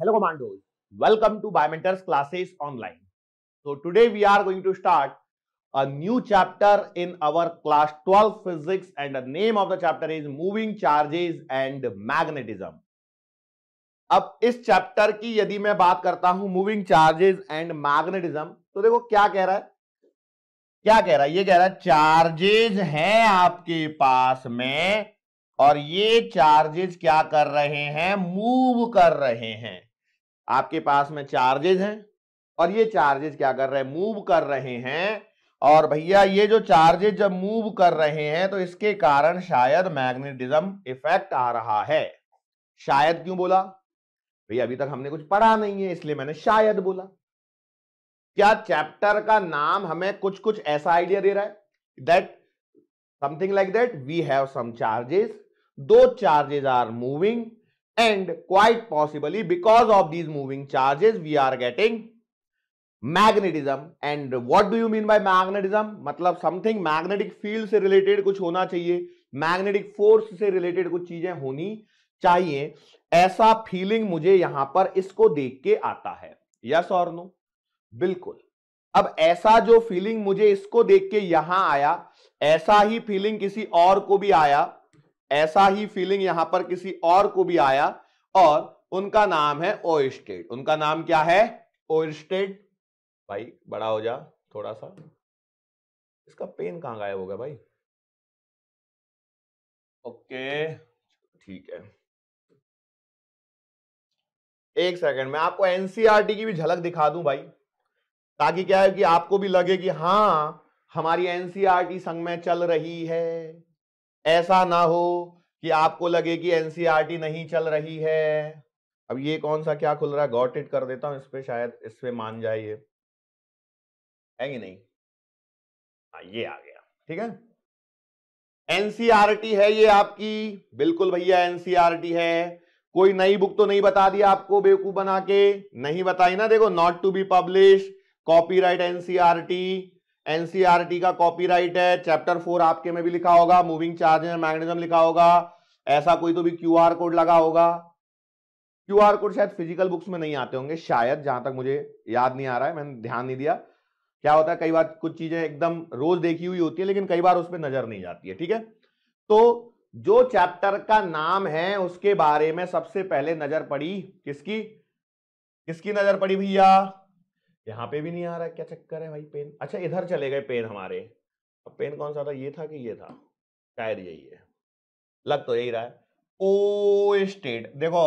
Hello commandos welcome to by mentors classes online so today we are going to start a new chapter in our class twelve physics and the name of the chapter is moving charges and magnetism अब इस chapter की यदि मैं बात करता हूं moving charges and magnetism तो देखो क्या कह रहा है क्या कह रहा है ये कह रहा है चार्जेज है आपके पास में और ये चार्जेज क्या कर रहे हैं मूव कर रहे हैं आपके पास में चार्जेज हैं और ये चार्जेज क्या कर रहे हैं मूव कर रहे हैं और भैया ये जो चार्जेज जब मूव कर रहे हैं तो इसके कारण शायद मैग्नेटिज्म इफेक्ट आ रहा है शायद क्यों बोला भैया अभी तक हमने कुछ पढ़ा नहीं है इसलिए मैंने शायद बोला क्या चैप्टर का नाम हमें कुछ कुछ ऐसा आइडिया दे रहा है that something like that we have some charges दो charges are moving and quite possibly because of these moving charges we are getting magnetism and what do you mean by magnetism मतलब something magnetic field से related कुछ होना चाहिए magnetic force से related कुछ चीजें होनी चाहिए ऐसा feeling मुझे यहां पर इसको देख के आता है yes or no बिल्कुल अब ऐसा जो फीलिंग मुझे इसको देख के यहां आया ऐसा ही फीलिंग किसी और को भी आया ऐसा ही फीलिंग यहां पर किसी और को भी आया और उनका नाम है ओइस्टेड उनका नाम क्या है ओइस्टेड भाई बड़ा हो जा थोड़ा सा इसका पेन कहां गायब हो गया भाई ओके ठीक है एक सेकंड में आपको एनसीईआरटी e की भी झलक दिखा दूं भाई ताकि क्या है कि आपको भी लगे कि हां हमारी एनसीईआरटी e संघ में चल रही है ऐसा ना हो कि आपको लगे कि एनसीईआरटी e नहीं चल रही है अब ये कौन सा क्या खुल रहा है गॉट इट कर देता हूं इस पे शायद इस पे मान जाइए है कि नहीं आ, हाँ, ये आ गया ठीक है एनसीईआरटी e है ये आपकी बिल्कुल भैया एनसीईआरटी e है कोई नई बुक तो नहीं बता दी आपको बेवकूफ बना के नहीं बताई ना देखो not to be publish copyright NCERT NCERT का कॉपीराइट है चैप्टर फोर आपके में भी लिखा होगा मूविंग चार्ज में मैग्नेजम लिखा होगा ऐसा कोई तो भी क्यूआर कोड लगा होगा क्यूआर कोड शायद फिजिकल बुक्स में नहीं आते होंगे शायद जहां तक मुझे याद नहीं आ रहा है मैंने ध्यान नहीं दिया क्या होता है कई बार कुछ चीजें एकदम रोज देखी हुई होती है लेकिन कई बार उस पर नजर नहीं जाती है ठीक है तो जो चैप्टर का नाम है उसके बारे में सबसे पहले नजर पड़ी किसकी किसकी नजर पड़ी भैया यहाँ पे भी नहीं आ रहा क्या चक्कर है भाई पेन अच्छा इधर चले गए पेन हमारे अब पेन कौन सा था ये था कि ये था शायद यही है लग तो यही रहा है ओ स्टेट देखो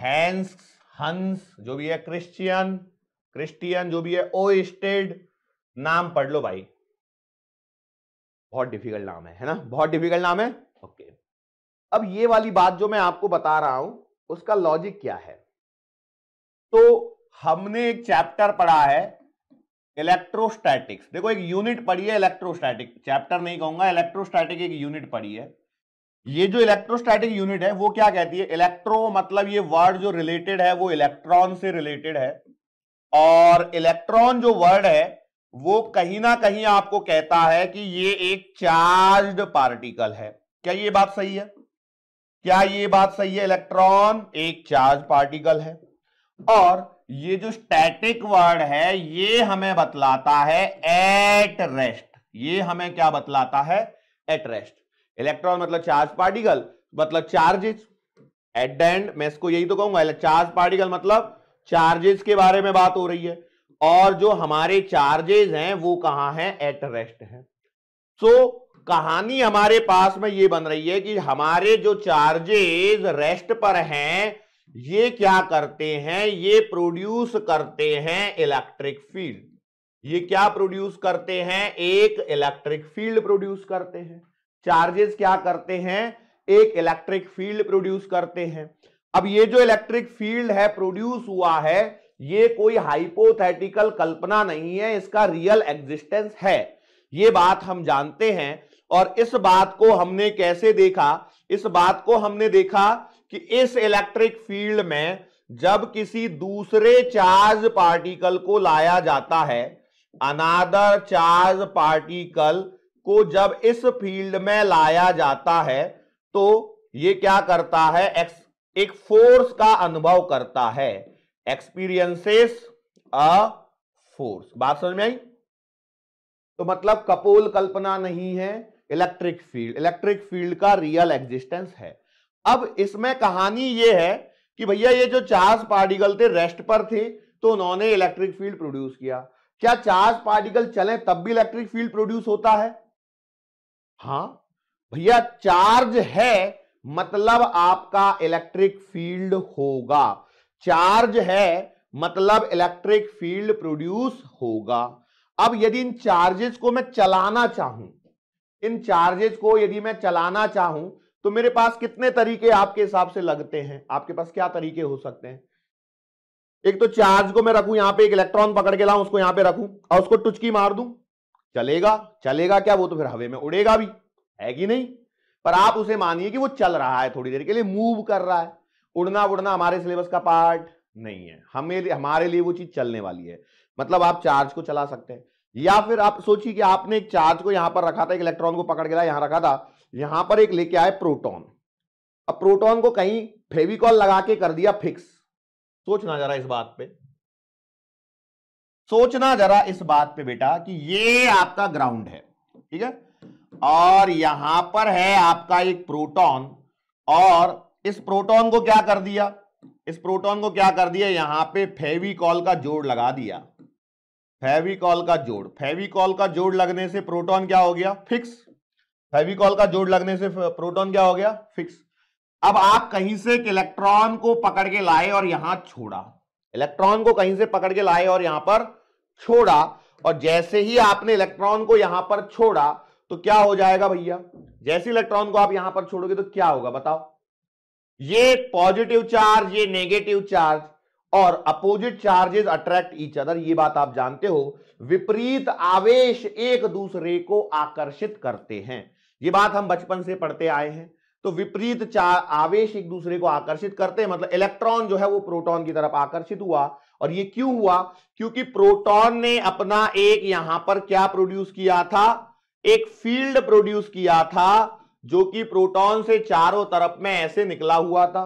हैंस हंस जो भी है क्रिश्चियन क्रिश्चियन जो भी है ओ स्टेट नाम पढ़ लो भाई बहुत डिफिकल्ट नाम है है ना बहुत डिफिकल्ट नाम है ओके okay. अब ये वाली बात जो मैं आपको बता रहा हूं उसका लॉजिक क्या है तो हमने एक चैप्टर पढ़ा है इलेक्ट्रोस्टैटिक्स देखो एक यूनिट पढ़ी है इलेक्ट्रोस्टैटिक चैप्टर नहीं कहूंगा इलेक्ट्रोस्टैटिक एक यूनिट पढ़ी है ये जो इलेक्ट्रोस्टैटिक यूनिट है वो क्या कहती है इलेक्ट्रो मतलब ये वर्ड जो रिलेटेड है वो इलेक्ट्रॉन से रिलेटेड है और इलेक्ट्रॉन जो वर्ड है वो कहीं ना कहीं आपको कहता है कि ये एक चार्ज्ड पार्टिकल है क्या ये बात सही है क्या ये बात सही है इलेक्ट्रॉन एक चार्ज पार्टिकल है और ये जो स्टैटिक वर्ड है ये हमें बतलाता है एट रेस्ट ये हमें क्या बतलाता है एट रेस्ट इलेक्ट्रॉन मतलब चार्ज पार्टिकल मतलब चार्जेस एट द एंड मैं इसको यही तो कहूंगा चार्ज पार्टिकल मतलब चार्जेस के बारे में बात हो रही है और जो हमारे चार्जेस हैं वो कहा है एट रेस्ट है सो so, कहानी हमारे पास में ये बन रही है कि हमारे जो चार्जेस रेस्ट पर हैं ये क्या करते हैं ये प्रोड्यूस करते हैं इलेक्ट्रिक फील्ड ये क्या प्रोड्यूस करते हैं एक इलेक्ट्रिक फील्ड प्रोड्यूस करते हैं चार्जेस क्या करते हैं एक इलेक्ट्रिक फील्ड प्रोड्यूस करते हैं अब ये जो इलेक्ट्रिक फील्ड है प्रोड्यूस हुआ है ये कोई हाइपोथेटिकल कल्पना नहीं है इसका रियल एग्जिस्टेंस है ये बात हम जानते हैं और इस बात को हमने कैसे देखा इस बात को हमने देखा कि इस इलेक्ट्रिक फील्ड में जब किसी दूसरे चार्ज पार्टिकल को लाया जाता है अनादर चार्ज पार्टिकल को जब इस फील्ड में लाया जाता है तो ये क्या करता है एक्स एक फोर्स का अनुभव करता है एक्सपीरियंसेस अ फोर्स बात समझ में आई तो मतलब कपोल कल्पना नहीं है इलेक्ट्रिक फील्ड इलेक्ट्रिक फील्ड का रियल एग्जिस्टेंस है अब इसमें कहानी ये है कि भैया ये जो चार्ज पार्टिकल थे रेस्ट पर थे तो उन्होंने इलेक्ट्रिक फील्ड प्रोड्यूस किया क्या चार्ज पार्टिकल चले तब भी इलेक्ट्रिक फील्ड प्रोड्यूस होता है हाँ भैया चार्ज है मतलब आपका इलेक्ट्रिक फील्ड होगा चार्ज है मतलब इलेक्ट्रिक फील्ड प्रोड्यूस होगा अब यदि इन चार्जेस को मैं चलाना चाहूं इन चार्जेस को यदि मैं चलाना चाहूं तो मेरे पास कितने तरीके आपके हिसाब से लगते हैं आपके पास क्या तरीके हो सकते हैं एक तो चार्ज को मैं रखू यहां पे एक इलेक्ट्रॉन पकड़ के लाऊ उसको यहां पे रखू और उसको टुचकी मार दू चलेगा चलेगा क्या वो तो फिर हवे में उड़ेगा भी है कि नहीं पर आप उसे मानिए कि वो चल रहा है थोड़ी देर के लिए मूव कर रहा है उड़ना उड़ना हमारे सिलेबस का पार्ट नहीं है हमें हमारे लिए वो चीज चलने वाली है मतलब आप चार्ज को चला सकते हैं या फिर आप सोचिए कि आपने एक चार्ज को यहां पर रखा था एक इलेक्ट्रॉन को पकड़ के ला यहां रखा था यहां पर एक लेके आए प्रोटॉन अब प्रोटॉन को कहीं फेविकॉल लगा के कर दिया फिक्स सोचना जरा इस बात पे सोचना जरा इस बात पे बेटा कि ये आपका ग्राउंड है ठीक है और यहां पर है आपका एक प्रोटॉन और इस प्रोटॉन को क्या कर दिया इस प्रोटॉन को क्या कर दिया यहां पे फेविकॉल का जोड़ लगा दिया फेविकॉल का जोड़ फेविकॉल का जोड़ लगने से प्रोटॉन क्या हो गया फिक्स फेविकॉल का जोड़ लगने से प्रोटॉन क्या हो गया फिक्स अब आप कहीं से एक इलेक्ट्रॉन को पकड़ के लाए और यहां छोड़ा इलेक्ट्रॉन को कहीं से पकड़ के लाए और यहां पर छोड़ा और जैसे ही आपने इलेक्ट्रॉन को यहां पर छोड़ा तो क्या हो जाएगा भैया जैसे इलेक्ट्रॉन को आप यहां पर छोड़ोगे तो क्या होगा बताओ ये पॉजिटिव चार्ज ये नेगेटिव चार्ज और opposite charges attract each other ये बात आप जानते हो विपरीत आवेश एक दूसरे को आकर्षित करते हैं ये बात हम बचपन से पढ़ते आए हैं तो विपरीत चार आवेश एक दूसरे को आकर्षित करते हैं मतलब इलेक्ट्रॉन जो है वो प्रोटॉन की तरफ आकर्षित हुआ और ये क्यों हुआ क्योंकि प्रोटॉन ने अपना एक यहां पर क्या प्रोड्यूस किया था एक फील्ड प्रोड्यूस किया था जो कि प्रोटॉन से चारों तरफ में ऐसे निकला हुआ था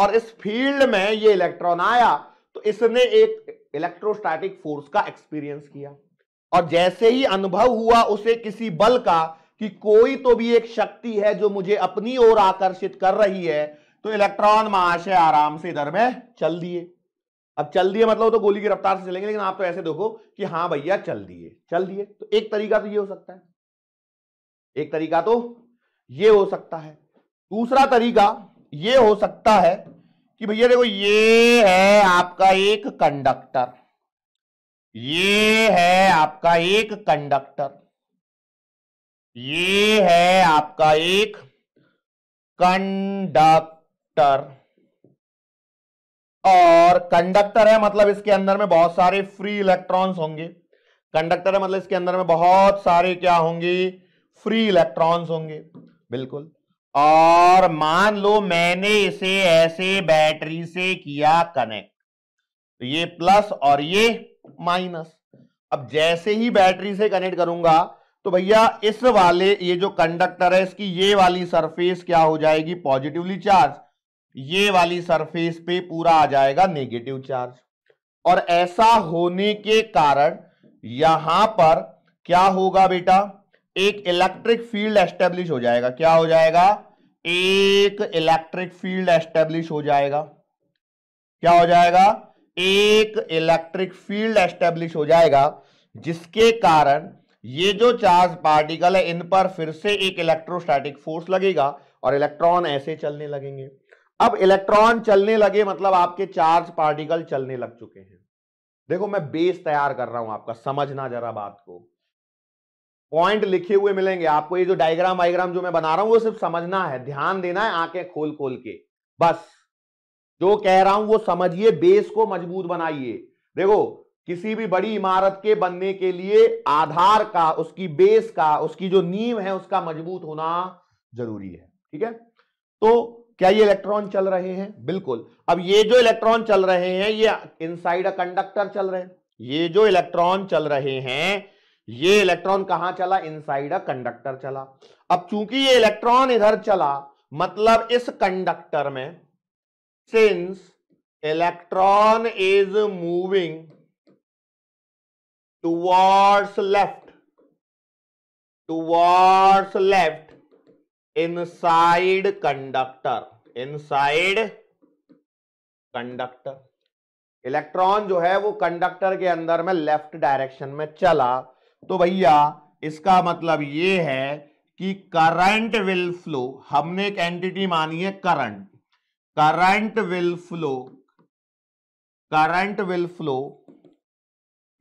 और इस फील्ड में ये इलेक्ट्रॉन आया तो इसने एक इलेक्ट्रोस्टैटिक फोर्स का एक्सपीरियंस किया और जैसे ही अनुभव हुआ उसे किसी बल का कि कोई तो भी एक शक्ति है जो मुझे अपनी ओर आकर्षित कर रही है तो इलेक्ट्रॉन महाशय आराम से इधर में चल दिए अब चल दिए मतलब तो गोली की रफ्तार से चलेंगे लेकिन आप तो ऐसे देखो कि हाँ भैया चल दिए चल दिए तो एक तरीका तो ये हो सकता है एक तरीका तो ये हो सकता है दूसरा तरीका ये हो सकता है कि भैया देखो ये है आपका एक कंडक्टर ये है आपका एक कंडक्टर ये है आपका एक कंडक्टर और कंडक्टर है मतलब इसके अंदर में बहुत सारे फ्री इलेक्ट्रॉन्स होंगे कंडक्टर है मतलब इसके अंदर में बहुत सारे क्या होंगे फ्री इलेक्ट्रॉन्स होंगे बिल्कुल और मान लो मैंने इसे ऐसे बैटरी से किया कनेक्ट तो ये प्लस और ये माइनस अब जैसे ही बैटरी से कनेक्ट करूंगा तो भैया इस वाले ये जो कंडक्टर है इसकी ये वाली सरफेस क्या हो जाएगी पॉजिटिवली चार्ज ये वाली सरफेस पे पूरा आ जाएगा नेगेटिव चार्ज और ऐसा होने के कारण यहां पर क्या होगा बेटा एक इलेक्ट्रिक फील्ड एस्टेब्लिश हो जाएगा क्या हो जाएगा एक इलेक्ट्रिक फील्ड एस्टेब्लिश हो जाएगा क्या हो जाएगा एक इलेक्ट्रिक फील्ड एस्टेब्लिश हो जाएगा जिसके कारण ये जो चार्ज पार्टिकल है इन पर फिर से एक इलेक्ट्रोस्टैटिक फोर्स लगेगा और इलेक्ट्रॉन ऐसे चलने लगेंगे अब इलेक्ट्रॉन चलने लगे मतलब आपके चार्ज पार्टिकल चलने लग चुके हैं देखो मैं बेस तैयार कर रहा हूं आपका समझना जरा बात को पॉइंट लिखे हुए मिलेंगे आपको ये जो डायग्राम वाइग्राम जो मैं बना रहा हूं वो सिर्फ समझना है ध्यान देना है आंखें खोल खोल के बस जो कह रहा हूं वो समझिए बेस को मजबूत बनाइए देखो किसी भी बड़ी इमारत के बनने के लिए आधार का उसकी बेस का उसकी जो नींव है उसका मजबूत होना जरूरी है ठीक है तो क्या ये इलेक्ट्रॉन चल रहे हैं बिल्कुल अब ये जो इलेक्ट्रॉन चल रहे हैं ये इनसाइड अ कंडक्टर चल रहे हैं ये जो इलेक्ट्रॉन चल रहे हैं ये इलेक्ट्रॉन कहां चला इनसाइड अ कंडक्टर चला अब चूंकि ये इलेक्ट्रॉन इधर चला मतलब इस कंडक्टर में since electron is moving towards left towards left inside conductor inside conductor electron जो है वो कंडक्टर के अंदर में लेफ्ट डायरेक्शन में चला तो भैया इसका मतलब ये है कि करंट विल फ्लो हमने एक एंटिटी मानी है current current will flow current will flow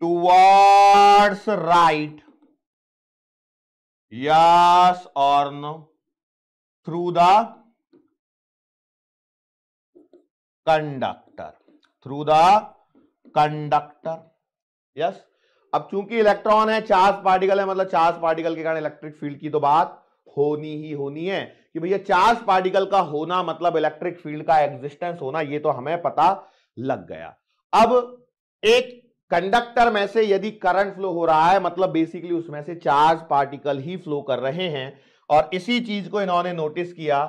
towards right yes or no through the conductor through the conductor yes अब चूंकि इलेक्ट्रॉन है चार्ज पार्टिकल है मतलब चार्ज पार्टिकल के कारण इलेक्ट्रिक फील्ड की तो बात होनी ही होनी है कि भैया चार्ज पार्टिकल का होना मतलब इलेक्ट्रिक फील्ड का एग्जिस्टेंस होना ये तो हमें पता लग गया अब एक कंडक्टर में से यदि करंट फ्लो हो रहा है मतलब बेसिकली उसमें से चार्ज पार्टिकल ही फ्लो कर रहे हैं और इसी चीज को इन्होंने नोटिस किया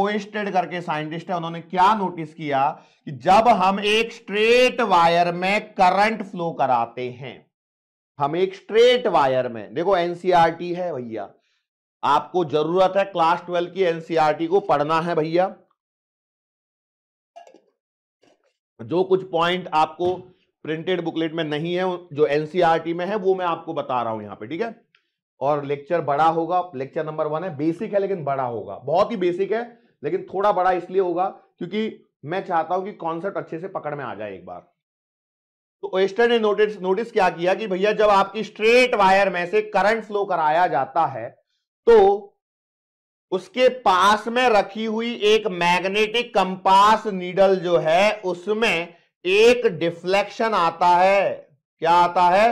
ओएस्टेड करके साइंटिस्ट है उन्होंने क्या नोटिस किया कि जब हम एक स्ट्रेट वायर में करंट फ्लो कराते हैं हम एक स्ट्रेट वायर में देखो एनसीआरटी e है भैया आपको जरूरत है क्लास ट्वेल्व की एनसीआरटी e को पढ़ना है भैया जो कुछ पॉइंट आपको प्रिंटेड बुकलेट में नहीं है जो एनसीईआरटी में है वो मैं आपको बता रहा हूं यहाँ पे ठीक है और लेक्चर बड़ा होगा लेक्चर नंबर वन है बेसिक है लेकिन बड़ा होगा बहुत ही बेसिक है लेकिन थोड़ा बड़ा इसलिए होगा क्योंकि मैं चाहता हूं कि कॉन्सेप्ट अच्छे से पकड़ में आ जाए एक बार तो ओस्टर ने नोटिस नोटिस क्या किया कि भैया जब आपकी स्ट्रेट वायर में से करंट फ्लो कराया जाता है तो उसके पास में रखी हुई एक मैग्नेटिक कंपास नीडल जो है उसमें एक डिफ्लेक्शन आता है क्या आता है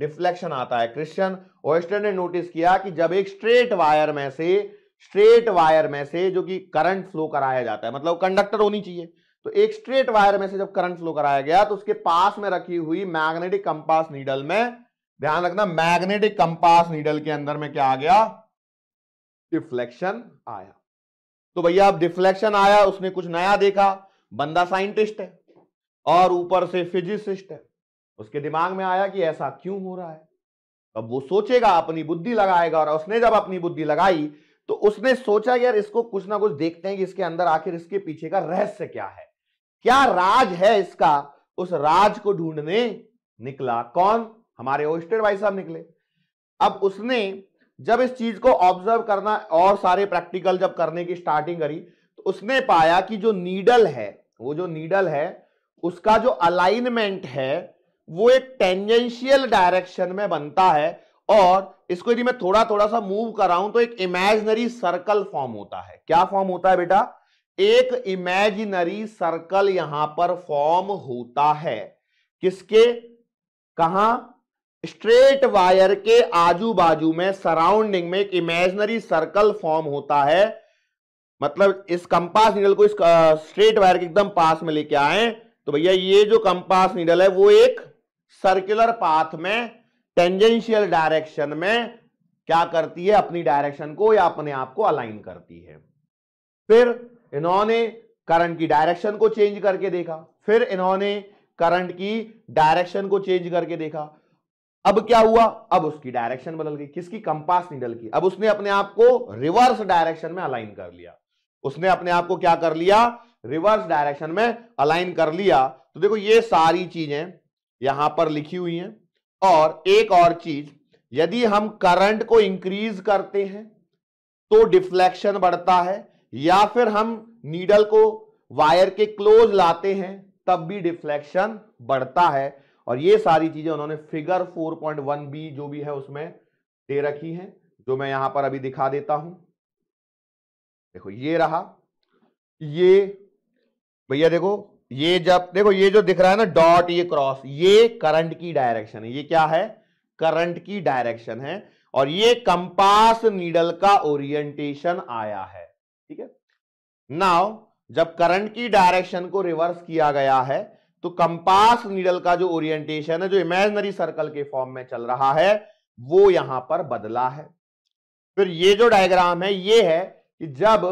डिफ्लेक्शन आता है क्रिश्चियन ओस्टर ने नोटिस किया कि जब एक स्ट्रेट वायर में से स्ट्रेट वायर में से जो कि करंट फ्लो कराया जाता है मतलब कंडक्टर होनी चाहिए तो एक स्ट्रेट वायर में से जब करंट फ्लो कराया गया तो उसके पास में रखी हुई मैग्नेटिक कंपास नीडल में ध्यान रखना मैग्नेटिक कंपास नीडल के अंदर में क्या आ गया डिफ्लेक्शन आया तो भैया अब डिफ्लेक्शन आया उसने कुछ नया देखा बंदा साइंटिस्ट है और ऊपर से फिजिसिस्ट है उसके दिमाग में आया कि ऐसा क्यों हो रहा है अब वो सोचेगा अपनी बुद्धि लगाएगा और उसने जब अपनी बुद्धि लगाई तो उसने सोचा यार इसको कुछ ना कुछ देखते हैं कि इसके अंदर आखिर इसके पीछे का रहस्य क्या है क्या राज है इसका उस राज को ढूंढने निकला कौन हमारे ओस्टर भाई साहब निकले अब उसने जब इस चीज को ऑब्जर्व करना और सारे प्रैक्टिकल जब करने की स्टार्टिंग करी तो उसने पाया कि जो नीडल है वो जो नीडल है उसका जो अलाइनमेंट है वो एक टेंजेंशियल डायरेक्शन में बनता है और इसको यदि मैं थोड़ा थोड़ा सा मूव कराऊं तो एक इमेजनरी सर्कल फॉर्म होता है क्या फॉर्म होता है बेटा एक इमेजिनरी सर्कल यहां पर फॉर्म होता है किसके कहा स्ट्रेट वायर के आजू बाजू में सराउंडिंग में एक इमेजनरी सर्कल फॉर्म होता है मतलब इस कंपास नीडल को इस स्ट्रेट वायर के एकदम पास में लेके आए तो भैया ये जो कंपास नीडल है वो एक सर्कुलर पाथ में टेंजेंशियल डायरेक्शन में क्या करती है अपनी डायरेक्शन को या अपने आप को अलाइन करती है फिर इन्होंने करंट की डायरेक्शन को चेंज करके देखा फिर इन्होंने करंट की डायरेक्शन को चेंज करके देखा अब क्या हुआ अब उसकी डायरेक्शन बदल गई किसकी कंपास निडल की अब उसने अपने आप को रिवर्स डायरेक्शन में अलाइन कर लिया उसने अपने आप को क्या कर लिया रिवर्स डायरेक्शन में अलाइन कर लिया तो देखो ये सारी चीजें यहां पर लिखी हुई हैं और एक और चीज यदि हम करंट को इंक्रीज करते हैं तो डिफ्लेक्शन बढ़ता है या फिर हम नीडल को वायर के क्लोज लाते हैं तब भी डिफ्लेक्शन बढ़ता है और ये सारी चीजें उन्होंने फिगर 4.1 बी जो भी है उसमें दे रखी हैं जो मैं यहां पर अभी दिखा देता हूं देखो ये रहा ये भैया देखो ये जब देखो ये जो दिख रहा है ना डॉट ये क्रॉस ये करंट की डायरेक्शन है ये क्या है करंट की डायरेक्शन है और ये कंपास नीडल का ओरिएंटेशन आया है ठीक है नाउ जब करंट की डायरेक्शन को रिवर्स किया गया है तो कंपास नीडल का जो ओरिएंटेशन है जो इमेजनरी सर्कल के फॉर्म में चल रहा है वो यहां पर बदला है फिर ये जो डायग्राम है ये है कि जब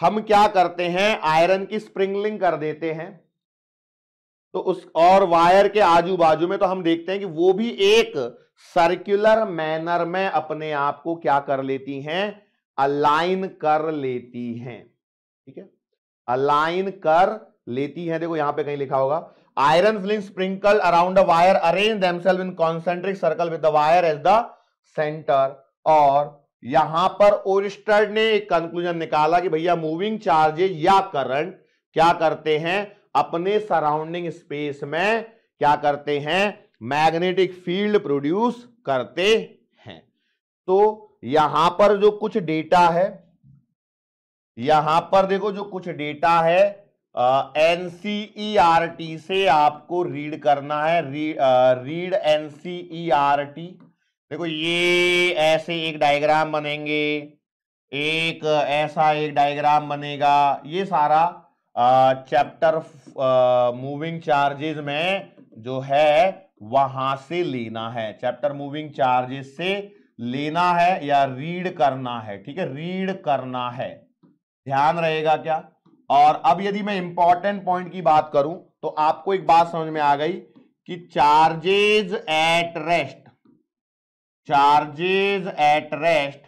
हम क्या करते हैं आयरन की स्प्रिंगलिंग कर देते हैं तो उस और वायर के आजू बाजू में तो हम देखते हैं कि वो भी एक सर्कुलर मैनर में अपने आप को क्या कर लेती हैं अलाइन कर लेती हैं ठीक है अलाइन कर लेती हैं देखो यहां पे कहीं लिखा होगा iron filings sprinkle around the wire arrange themselves in concentric circle with the wire as the centre और यहां पर ओरिस्टर ने एक कंक्लूजन निकाला कि भैया मूविंग चार्जेस या करंट क्या करते हैं अपने सराउंडिंग स्पेस में क्या करते हैं मैग्नेटिक फील्ड प्रोड्यूस करते हैं तो यहां पर जो कुछ डेटा है यहां पर देखो जो कुछ डेटा है एनसीईआरटी e से आपको रीड करना है रीड एनसीईआरटी देखो ये ऐसे एक डायग्राम बनेंगे एक ऐसा एक डायग्राम बनेगा ये सारा चैप्टर मूविंग चार्जेस में जो है वहां से लेना है चैप्टर मूविंग चार्जेस से लेना है या रीड करना है ठीक है रीड करना है ध्यान रहेगा क्या और अब यदि मैं इंपॉर्टेंट पॉइंट की बात करूं तो आपको एक बात समझ में आ गई कि charges at rest charges at rest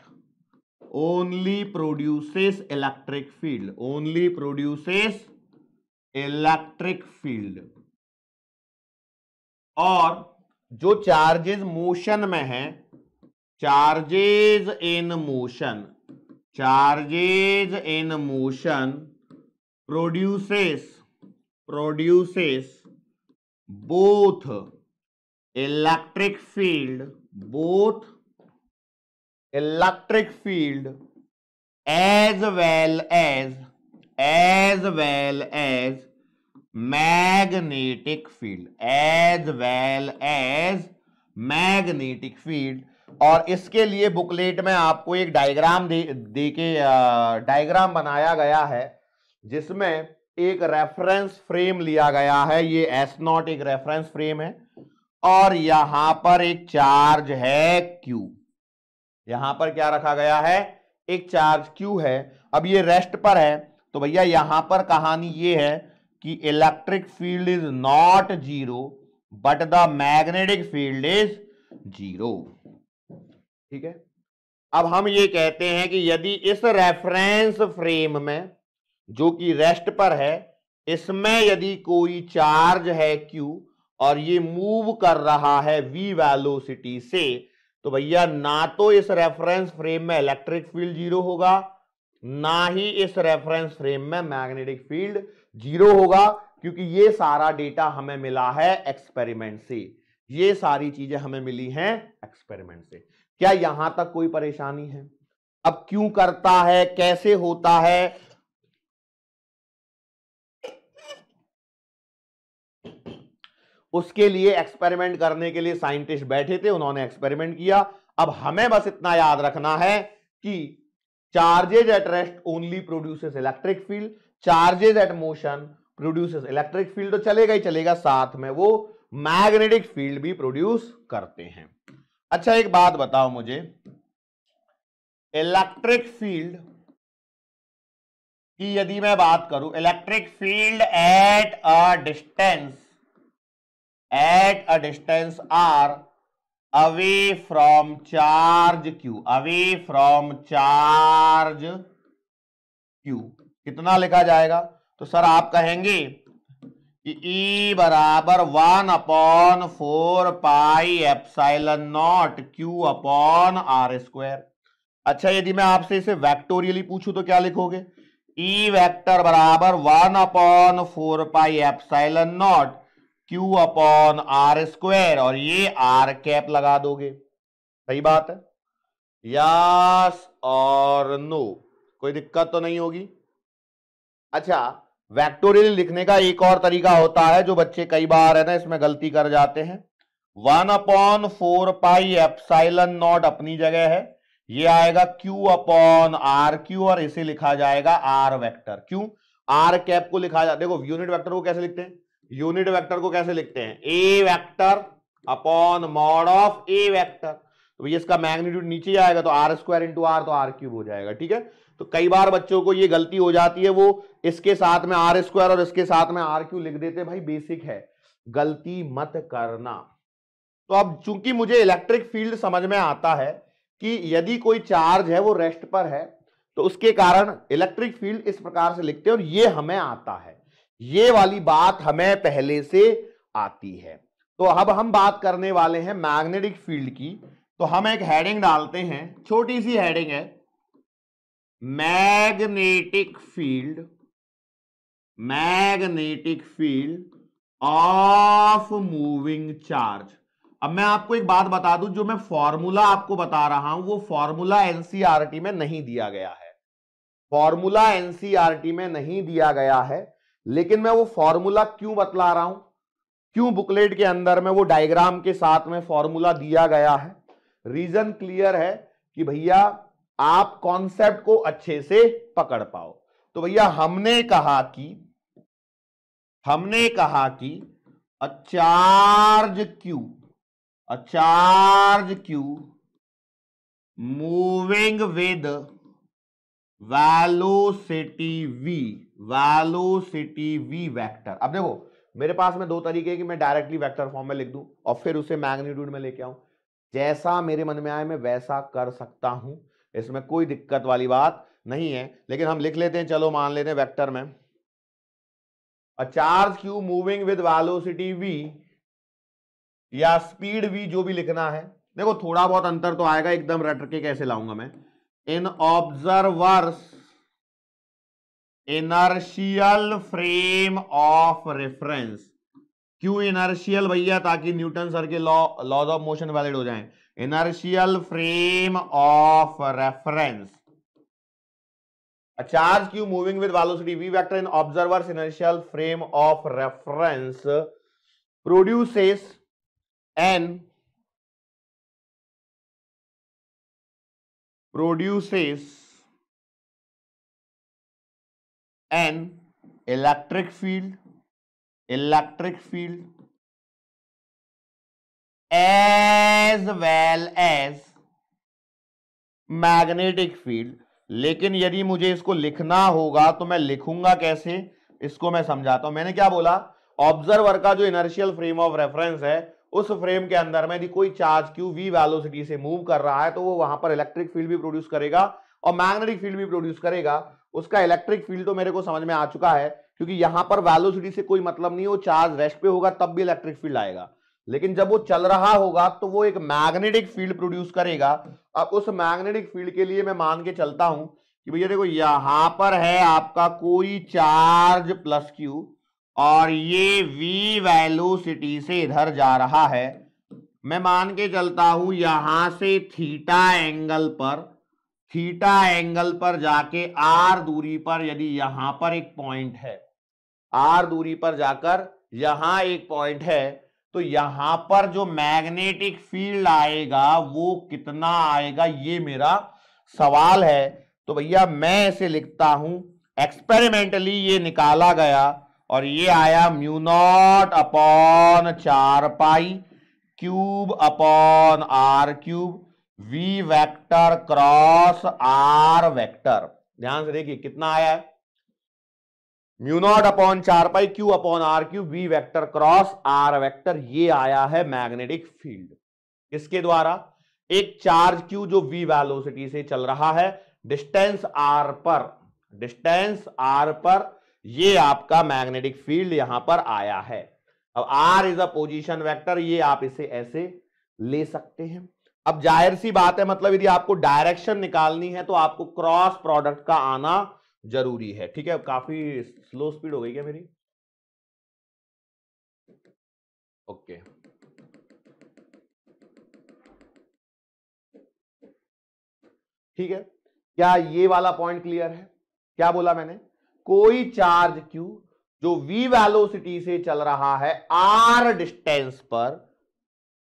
only produces electric field only produces electric field और जो चार्जेस मोशन में हैं charges in motion charges in motion produces produces both electric field both electric field as well as as well as magnetic field as well as magnetic field और इसके लिए booklet में आपको एक डायग्राम दे दे के diagram बनाया गया है जिसमें एक रेफरेंस फ्रेम लिया गया है ये एस नॉट एक रेफरेंस फ्रेम है और यहां पर एक चार्ज है Q यहां पर क्या रखा गया है एक चार्ज Q है अब ये रेस्ट पर है तो भैया यहां पर कहानी ये है कि electric field is not zero but the magnetic field is zero ठीक है अब हम ये कहते हैं कि यदि इस रेफरेंस फ्रेम में जो कि रेस्ट पर है इसमें यदि कोई चार्ज है क्यू और ये मूव कर रहा है वी वैलोसिटी से तो भैया ना तो इस रेफरेंस फ्रेम में इलेक्ट्रिक फील्ड जीरो होगा ना ही इस रेफरेंस फ्रेम में मैग्नेटिक फील्ड जीरो होगा क्योंकि ये सारा डेटा हमें मिला है एक्सपेरिमेंट से ये सारी चीजें हमें मिली हैं एक्सपेरिमेंट से क्या यहां तक कोई परेशानी है अब क्यों करता है कैसे होता है उसके लिए एक्सपेरिमेंट करने के लिए साइंटिस्ट बैठे थे उन्होंने एक्सपेरिमेंट किया अब हमें बस इतना याद रखना है कि charges at rest only produce electric field charges at motion produce electric field तो चलेगा ही चलेगा साथ में वो मैग्नेटिक फील्ड भी प्रोड्यूस करते हैं अच्छा एक बात बताओ मुझे इलेक्ट्रिक फील्ड की यदि मैं बात करूं electric field at a distance at a distance r away from charge q away from charge q कितना लिखा जाएगा तो सर आप कहेंगे कि E बराबर one upon four pi epsilon naught q upon r square अच्छा यदि मैं आपसे इसे वैक्टोरियली पूछूं तो क्या लिखोगे E वेक्टर बराबर one upon four pi epsilon naught q upon r square और ये आर कैप लगा दोगे सही बात है यस और नो कोई दिक्कत तो नहीं होगी अच्छा वैक्टोरियल लिखने का एक और तरीका होता है जो बच्चे कई बार है ना इसमें गलती कर जाते हैं one upon four pi epsilon naught अपनी जगह है ये आएगा क्यू अपॉन आर क्यू और इसे लिखा जाएगा आर वेक्टर क्यों आर कैप को लिखा जाए देखो यूनिट वेक्टर को कैसे लिखते हैं यूनिट वेक्टर को कैसे लिखते हैं A vector upon mod of A vector तो भैया इसका मैग्नीट्यूड नीचे आएगा तो आर स्क्वायर इंटू आर तो आर क्यूब हो जाएगा ठीक है तो कई बार बच्चों को ये गलती हो जाती है वो इसके साथ में आर स्क्वायर और इसके साथ में आर क्यू लिख देते भाई बेसिक है गलती मत करना तो अब चूंकि मुझे इलेक्ट्रिक फील्ड समझ में आता है कि यदि कोई चार्ज है वो रेस्ट पर है तो उसके कारण इलेक्ट्रिक फील्ड इस प्रकार से लिखते हैं और ये हमें आता है ये वाली बात हमें पहले से आती है तो अब हम बात करने वाले हैं मैग्नेटिक फील्ड की तो हम एक हेडिंग डालते हैं छोटी सी हेडिंग है magnetic field magnetic field of moving charge अब मैं आपको एक बात बता दूं जो मैं फॉर्मूला आपको बता रहा हूं वो फॉर्मूला एनसीआरटी में नहीं दिया गया है फॉर्मूला एनसीआरटी में नहीं दिया गया है लेकिन मैं वो फॉर्मूला क्यों बतला रहा हूं क्यों बुकलेट के अंदर में वो डायग्राम के साथ में फॉर्मूला दिया गया है रीजन क्लियर है कि भैया आप कॉन्सेप्ट को अच्छे से पकड़ पाओ तो भैया हमने कहा कि हमने कहा कि a charge q a charge q moving with velocity v velocity v vector अब देखो मेरे पास में दो तरीके की कि मैं डायरेक्टली वेक्टर फॉर्म में लिख दूं और फिर उसे मैग्नीट्यूड में लेके आऊं जैसा मेरे मन में आए मैं वैसा कर सकता हूं इसमें कोई दिक्कत वाली बात नहीं है लेकिन हम लिख लेते हैं चलो मान लेते हैं वेक्टर में a charge q moving with velocity v या स्पीड वी जो भी लिखना है देखो थोड़ा बहुत अंतर तो आएगा एकदम रटके कैसे लाऊंगा मैं in observers inertial frame of reference क्यों इनर्शियल भैया ताकि न्यूटन सर के law laws of motion valid हो जाएं इनर्शियल फ्रेम ऑफ रेफरेंस अच्छा, charge q moving with velocity v vector in observers inertial frame of reference produces an produces an electric field electric field as well as magnetic field लेकिन यदि मुझे इसको लिखना होगा तो मैं लिखूंगा कैसे इसको मैं समझाता हूं मैंने क्या बोला ऑब्जर्वर का जो इनर्शियल फ्रेम ऑफ रेफरेंस है उस फ्रेम के अंदर में यदि कोई चार्ज क्यू वी वेलोसिटी से मूव कर रहा है तो वो वहां पर इलेक्ट्रिक फील्ड भी प्रोड्यूस करेगा और मैग्नेटिक फील्ड भी प्रोड्यूस करेगा उसका इलेक्ट्रिक फील्ड तो मेरे को समझ में आ चुका है क्योंकि यहां पर वैलोसिटी से कोई मतलब नहीं हो चार्ज रेस्ट पे होगा तब भी इलेक्ट्रिक फील्ड आएगा लेकिन जब वो चल रहा होगा तो वो एक मैग्नेटिक फील्ड प्रोड्यूस करेगा अब उस मैग्नेटिक फील्ड के लिए मैं मान के चलता हूं कि भैया देखो यहां पर है आपका कोई चार्ज प्लस क्यू और ये वी वैल्यूसिटी से इधर जा रहा है मैं मान के चलता हूं यहां से थीटा एंगल पर थीटा एंगल पर जाके आर दूरी पर यदि यहां पर एक पॉइंट है आर दूरी पर जाकर यहां एक पॉइंट है तो यहां पर जो मैग्नेटिक फील्ड आएगा वो कितना आएगा ये मेरा सवाल है तो भैया मैं इसे लिखता हूं एक्सपेरिमेंटली ये निकाला गया और ये आया म्यूनॉट अपॉन चार pi cube upon r cube v vector cross are vector ध्यान से देखिए कितना आया है म्यू नॉट अपॉन चार pi Q upon are Q we vector cross r vector ये आया है मैग्नेटिक फील्ड किसके द्वारा एक चार्ज क्यू जो वी वैलोसिटी से चल रहा है डिस्टेंस आर पर डिस्टेंस आर पर ये आपका मैग्नेटिक फील्ड यहां पर आया है अब r is a position vector ये आप इसे ऐसे ले सकते हैं अब जाहिर सी बात है मतलब यदि आपको डायरेक्शन निकालनी है तो आपको क्रॉस प्रोडक्ट का आना जरूरी है ठीक है काफी स्लो स्पीड हो गई क्या मेरी ओके ठीक है क्या ये वाला पॉइंट क्लियर है क्या बोला मैंने कोई चार्ज क्यू जो वी वैलोसिटी से चल रहा है आर डिस्टेंस पर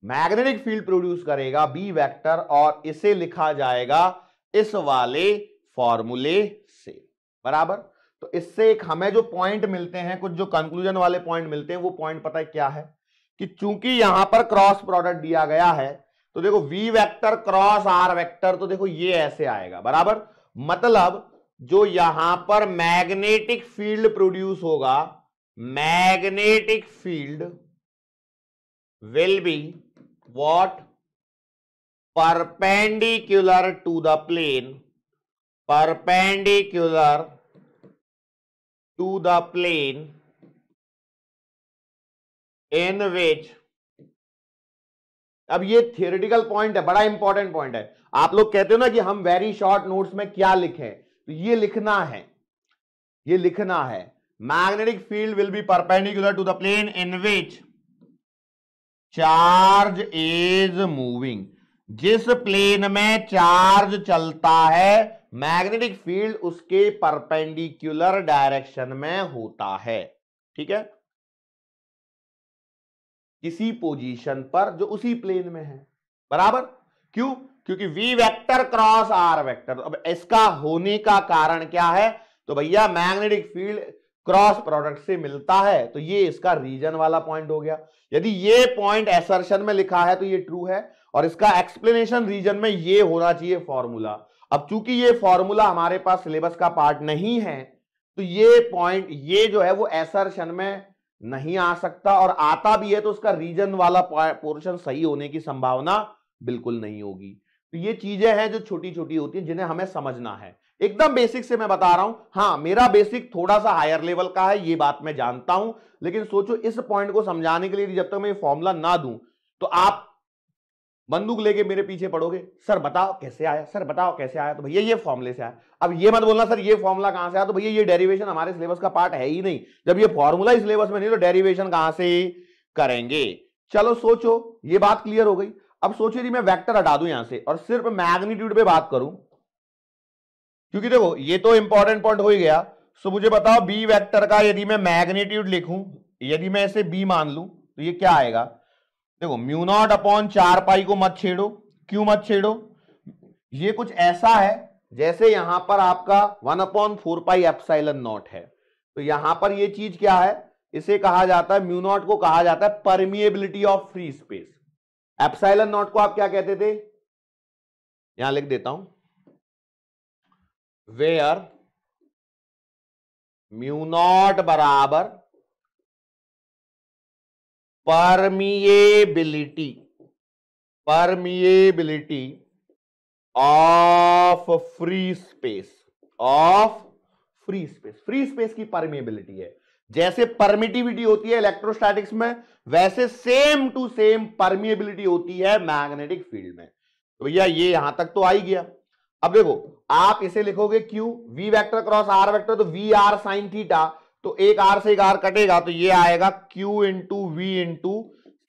मैग्नेटिक फील्ड प्रोड्यूस करेगा बी वेक्टर और इसे लिखा जाएगा इस वाले फॉर्मूले से बराबर तो इससे एक हमें जो पॉइंट मिलते हैं कुछ जो कंक्लूजन वाले पॉइंट मिलते हैं वो पॉइंट पता है क्या है कि चूंकि यहां पर क्रॉस प्रोडक्ट दिया गया है तो देखो we vector cross are vector तो देखो ये ऐसे आएगा बराबर मतलब जो यहां पर मैग्नेटिक फील्ड प्रोड्यूस होगा magnetic field will be what perpendicular to the plane perpendicular to the plane in which अब ये थियोरिटिकल पॉइंट है बड़ा इंपॉर्टेंट पॉइंट है आप लोग कहते हो ना कि हम वेरी शॉर्ट नोट्स में क्या लिखें तो ये लिखना है ये लिखना है magnetic field will be perpendicular to the plane in which charge is moving जिस प्लेन में चार्ज चलता है मैग्नेटिक फील्ड उसके परपेंडिकुलर डायरेक्शन में होता है ठीक है किसी पोजीशन पर जो उसी प्लेन में है बराबर क्यों क्योंकि v vector cross are vector अब इसका होने का कारण क्या है तो भैया मैग्नेटिक फील्ड क्रॉस प्रोडक्ट से मिलता है तो ये इसका रीजन वाला पॉइंट हो गया यदि ये पॉइंट एसर्शन में लिखा है तो ये ट्रू है और इसका एक्सप्लेनेशन रीजन में ये होना चाहिए फॉर्मूला अब चूंकि ये फॉर्मूला हमारे पास सिलेबस का पार्ट नहीं है तो ये पॉइंट ये जो है वो एसर्शन में नहीं आ सकता और आता भी है तो उसका रीजन वाला पोर्शन सही होने की संभावना बिल्कुल नहीं होगी तो ये चीजें हैं जो छोटी छोटी होती हैं जिन्हें हमें समझना है एकदम बेसिक से मैं बता रहा हूं हाँ मेरा बेसिक थोड़ा सा हायर लेवल का है ये बात मैं जानता हूं लेकिन सोचो इस पॉइंट को समझाने के लिए जब तक मैं ये फॉर्मूला ना दू तो आप बंदूक लेके मेरे पीछे पड़ोगे सर बताओ कैसे आया सर बताओ कैसे आया तो भैया ये फॉर्मूले से आया अब ये मत बोलना सर ये फॉर्मूला कहां से आया तो भैया ये डेरिवेशन हमारे सिलेबस का पार्ट है ही नहीं जब ये फॉर्मूला सिलेबस में नहीं तो डेरिवेशन कहां से करेंगे चलो सोचो ये बात क्लियर हो गई अब सोचो जी मैं वैक्टर हटा दू यहां से और सिर्फ मैग्नीट्यूड पर बात करूं क्योंकि देखो ये तो इंपॉर्टेंट पॉइंट हो ही गया सो मुझे बताओ बी वेक्टर का यदि मैं मैग्नेट्यूड लिखूं यदि मैं इसे बी मान लू तो ये क्या आएगा देखो म्यू नॉट अपॉन चार पाई को मत छेड़ो क्यों मत छेड़ो ये कुछ ऐसा है जैसे यहां पर आपका one upon four pi epsilon naught है तो यहां पर ये चीज क्या है इसे कहा जाता है म्यू नॉट को कहा जाता है permeability of free space epsilon naught को आप क्या कहते थे यहां लिख देता हूं वेयर म्यू बराबर permeability permeability of free space of free space free space की परमिएबिलिटी है जैसे परमिटिविटी होती है इलेक्ट्रोस्टैटिक्स में वैसे सेम टू सेम परमिएबिलिटी होती है मैग्नेटिक फील्ड में तो भैया ये यहां तक तो आई गया अब देखो आप इसे लिखोगे q we vector cross are vector तो वी आर साइन थीटा तो एक आर से एक आर कटेगा तो ये आएगा q into v into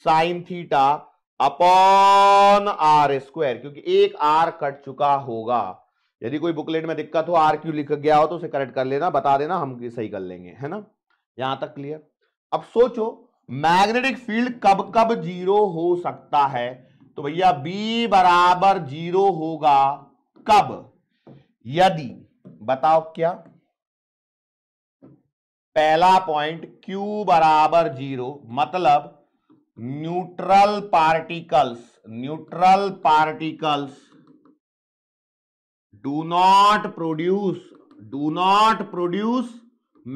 sine theta upon r square क्योंकि एक आर कट चुका होगा यदि कोई बुकलेट में दिक्कत हो आर क्यू लिख गया हो तो उसे करेक्ट कर लेना बता देना हम सही कर लेंगे है ना यहां तक क्लियर अब सोचो मैग्नेटिक फील्ड कब कब जीरो हो सकता है तो भैया बी बराबर जीरो होगा कब यदि बताओ क्या पहला पॉइंट Q बराबर जीरो मतलब neutral particles neutral particles do not produce do not produce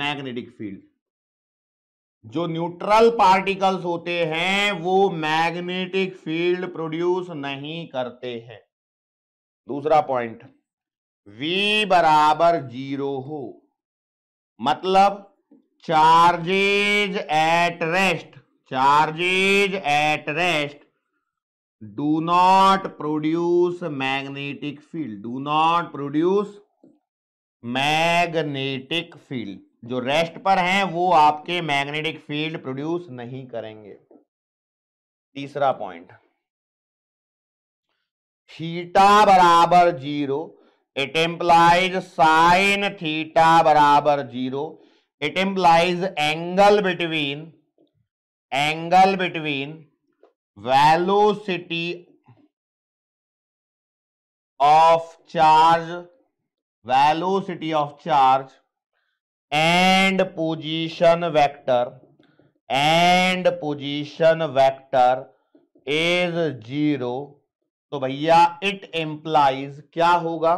magnetic field जो न्यूट्रल पार्टिकल्स होते हैं वो मैग्नेटिक फील्ड प्रोड्यूस नहीं करते हैं दूसरा पॉइंट v बराबर जीरो हो मतलब charges at rest charges at rest do not produce magnetic field do not produce magnetic field जो रेस्ट पर हैं वो आपके मैग्नेटिक फील्ड प्रोड्यूस नहीं करेंगे तीसरा पॉइंट थीटा बराबर zero it implies sine theta बराबर zero it implies angle between angle between velocity of charge velocity of charge and position vector and position vector is zero तो भैया it implies क्या होगा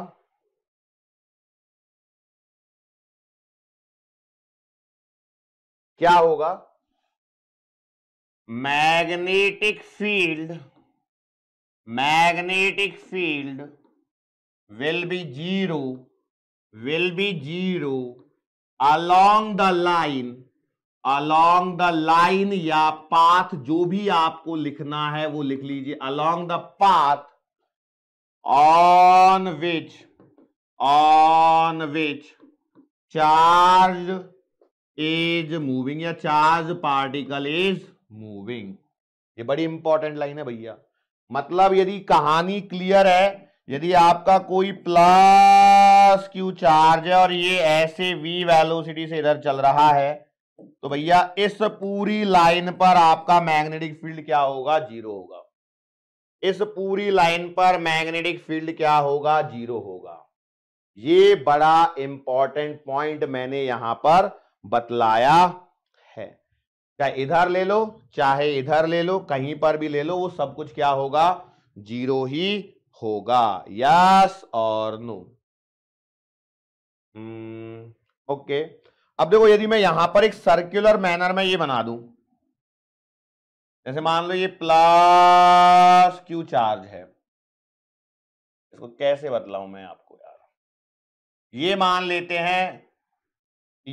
क्या होगा magnetic field magnetic field will be zero will be zero along the line along the line या path जो भी आपको लिखना है वो लिख लीजिए along the path on which on which charge is moving या चार्ज पार्टिकल इज मूविंग ये बड़ी इंपॉर्टेंट लाइन है भैया मतलब यदि कहानी क्लियर है यदि आपका कोई प्लस क्यू चार्ज है और ये ऐसे वी वेलोसिटी से इधर चल रहा है तो भैया इस पूरी लाइन पर आपका मैग्नेटिक फील्ड क्या होगा जीरो होगा इस पूरी लाइन पर मैग्नेटिक फील्ड क्या होगा जीरो होगा ये बड़ा इंपॉर्टेंट पॉइंट मैंने यहां पर बतलाया है चाहे इधर ले लो चाहे इधर ले लो कहीं पर भी ले लो वो सब कुछ क्या होगा जीरो ही होगा यस और नो हम्म, ओके अब देखो यदि मैं यहां पर एक सर्कुलर मैनर में ये बना दूं जैसे मान लो ये प्लस क्यू चार्ज है इसको कैसे बतलाऊ मैं आपको यार ये मान लेते हैं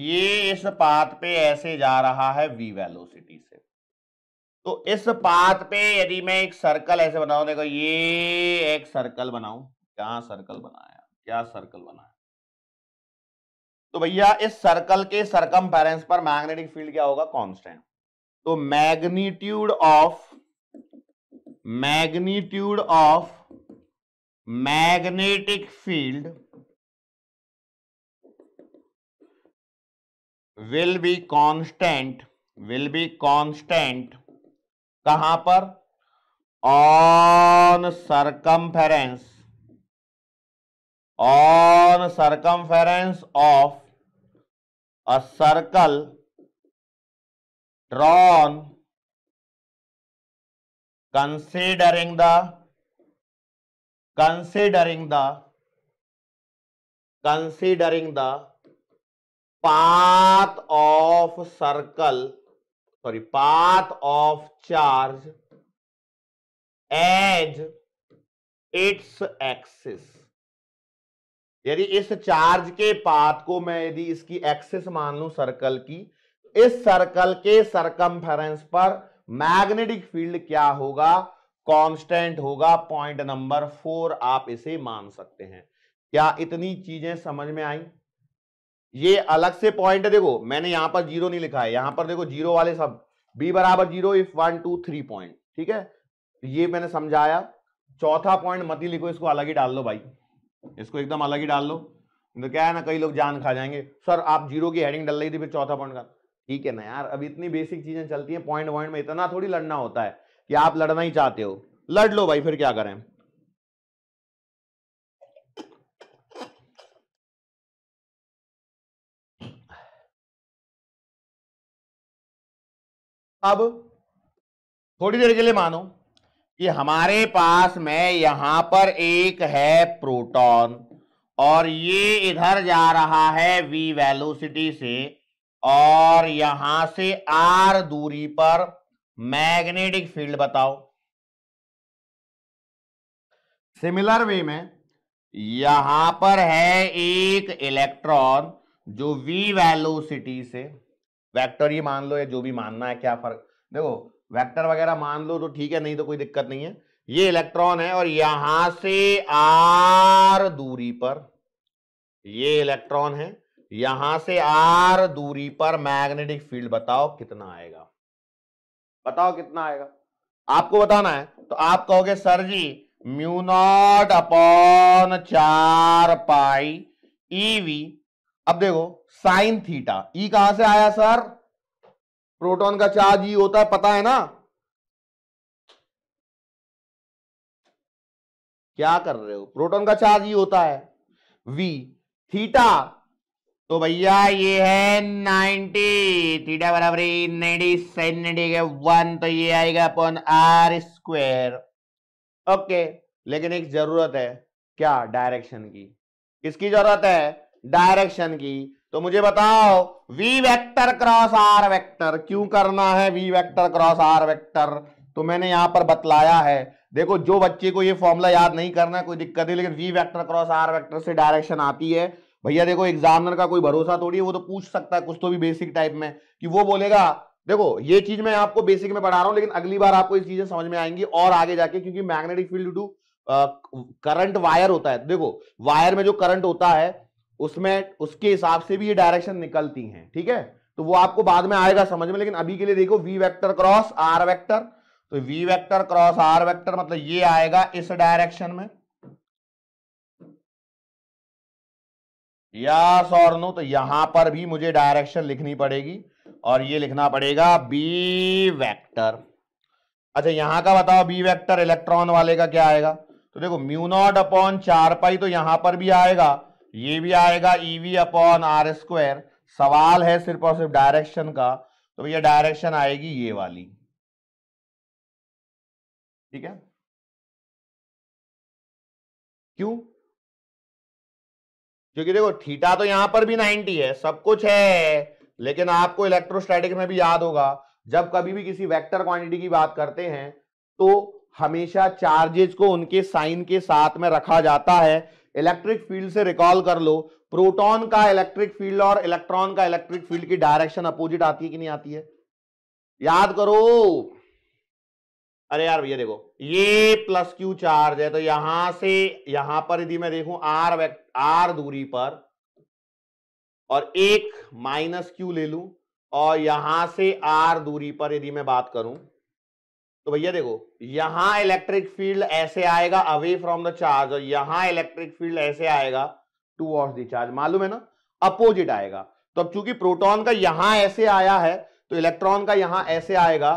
ये इस पाथ पे ऐसे जा रहा है वी वेलोसिटी से तो इस पाथ पे यदि मैं एक सर्कल ऐसे बनाऊ देखो ये एक सर्कल बनाऊ क्या सर्कल बनाया क्या सर्कल बनाया तो भैया इस सर्कल के सर्कम पर मैग्नेटिक फील्ड क्या होगा कॉन्स्टेंट तो magnitude of magnitude of magnetic field will be constant will be constant कहां पर circumference circumference of a circle drawn considering the considering the considering the path of circle sorry path of charge as its axis यदि इस charge के path को मैं यदि इसकी access मान लू सर्कल की इस सर्कल के सरकम पर मैग्नेटिक फील्ड क्या होगा कांस्टेंट होगा पॉइंट नंबर फोर आप इसे मान सकते हैं क्या इतनी चीजें समझ में आई ये अलग से पॉइंट देखो मैंने यहां पर जीरो नहीं लिखा है यहां पर देखो जीरो वाले सब बी बराबर zero if one two three point ठीक है ये मैंने समझाया चौथा पॉइंट मत ही लिखो इसको अलग ही डाल दो भाई इसको एकदम अलग ही डाल लो तो क्या है ना कई लोग जान खा जाएंगे सर आप जीरो की हेडिंग डल रही थी फिर चौथा पॉइंट का ठीक है ना यार अब इतनी बेसिक चीजें चलती हैं पॉइंट वॉइंट में इतना थोड़ी लड़ना होता है कि आप लड़ना ही चाहते हो लड़ लो भाई फिर क्या करें अब थोड़ी देर के लिए मानो कि हमारे पास में यहां पर एक है प्रोटॉन और ये इधर जा रहा है वी वेलोसिटी से और यहां से आर दूरी पर मैग्नेटिक फील्ड बताओ सिमिलर वे में यहां पर है एक इलेक्ट्रॉन जो वी वेलोसिटी से वेक्टर ये मान लो या जो भी मानना है क्या फर्क देखो वेक्टर वगैरह मान लो तो ठीक है नहीं तो कोई दिक्कत नहीं है ये इलेक्ट्रॉन है और यहां से आर दूरी पर ये इलेक्ट्रॉन है यहां से आर दूरी पर मैग्नेटिक फील्ड बताओ कितना आएगा बताओ कितना आएगा आपको बताना है तो आप कहोगे sir ji mu naught upon चार पाई ईवी अब देखो साइन थीटा ई कहां से आया सर प्रोटॉन का चार्ज ही होता है पता है ना क्या कर रहे हो प्रोटॉन का चार्ज ये होता है v थीटा तो भैया ये है नाइनटी थीटा बराबर वन तो ये आएगा अपॉन आर स्क्वेर ओके लेकिन एक जरूरत है क्या डायरेक्शन की किसकी जरूरत है डायरेक्शन की तो मुझे बताओ v vector cross r vector क्यों करना है v vector cross r vector तो मैंने यहां पर बतलाया है देखो जो बच्चे को ये फॉर्मूला याद नहीं करना कोई दिक्कत है लेकिन v vector cross r vector से डायरेक्शन आती है भैया देखो एग्जामिनर का कोई भरोसा थोड़ी है वो तो पूछ सकता है कुछ तो भी बेसिक टाइप में कि वो बोलेगा देखो ये चीज मैं आपको बेसिक में पढ़ा रहा हूं लेकिन अगली बार आपको ये चीजें समझ में आएंगी और आगे जाके क्योंकि magnetic field to current wire होता है देखो वायर में जो करंट होता है उसमें उसके हिसाब से भी ये डायरेक्शन निकलती हैं ठीक है तो वो आपको बाद में आएगा समझ में लेकिन अभी के लिए देखो we vector cross are vector तो V vector cross are vector मतलब ये आएगा इस डायरेक्शन में या और नो तो यहां पर भी मुझे डायरेक्शन लिखनी पड़ेगी और ये लिखना पड़ेगा बी वेक्टर अच्छा यहां का बताओ बी वेक्टर इलेक्ट्रॉन वाले का क्या आएगा तो देखो म्यू नॉट अपॉन चार पाई तो यहां पर भी आएगा ये भी आएगा ईवी अपॉन आर स्क्वायर सवाल है सिर्फ और सिर्फ डायरेक्शन का तो भैया डायरेक्शन आएगी ये वाली ठीक है क्यों क्योंकि देखो थीटा तो यहां पर भी 90 है सब कुछ है लेकिन आपको इलेक्ट्रोस्टैटिक में भी याद होगा जब कभी भी किसी वेक्टर क्वांटिटी की बात करते हैं तो हमेशा चार्जेज को उनके साइन के साथ में रखा जाता है इलेक्ट्रिक फील्ड से रिकॉल कर लो प्रोटॉन का इलेक्ट्रिक फील्ड और इलेक्ट्रॉन का इलेक्ट्रिक फील्ड की डायरेक्शन अपोजिट आती है कि नहीं आती है याद करो अरे यार भैया देखो ये प्लस क्यू चार्ज है तो यहां से यहां पर यदि मैं देखू आर आर दूरी पर और एक माइनस क्यू ले लू और यहां से आर दूरी पर यदि मैं बात करूं तो भैया देखो यहां इलेक्ट्रिक फील्ड ऐसे आएगा अवे फ्रॉम द चार्ज और यहां इलेक्ट्रिक फील्ड ऐसे आएगा टू ऑफ चार्ज मालूम है ना अपोजिट आएगा तो अब चूंकि प्रोटॉन का यहां ऐसे आया है तो इलेक्ट्रॉन का यहां ऐसे आएगा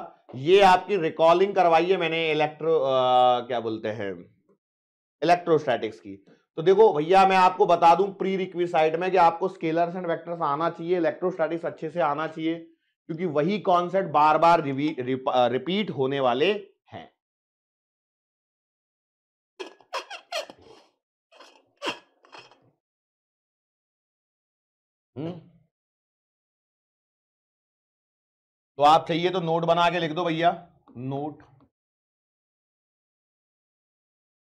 ये आपकी रिकॉलिंग करवाई है मैंने इलेक्ट्रो क्या बोलते हैं इलेक्ट्रोस्टैटिक्स की तो देखो भैया मैं आपको बता दूं प्री साइड में कि आपको स्केलर्स एंड वेक्टर्स आना चाहिए इलेक्ट्रोस्टैटिक्स अच्छे से आना चाहिए क्योंकि वही कॉन्सेप्ट बार बार रिपीट होने वाले हैं हम्म। तो आप चाहिए तो नोट बना के लिख दो भैया नोट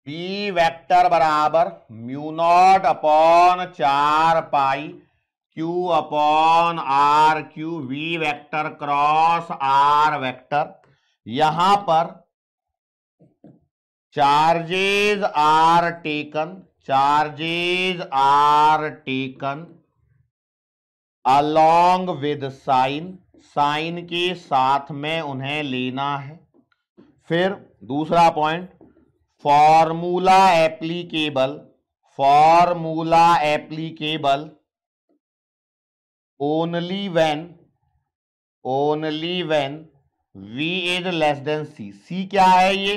पी वेक्टर बराबर म्यू नॉट अपॉन चार pi Q upon are Q we vector cross are vector यहां पर charges are taken charges are taken along with sign sign के साथ में उन्हें लेना है फिर दूसरा point formula applicable formula applicable only when only when V is less than C C क्या है ये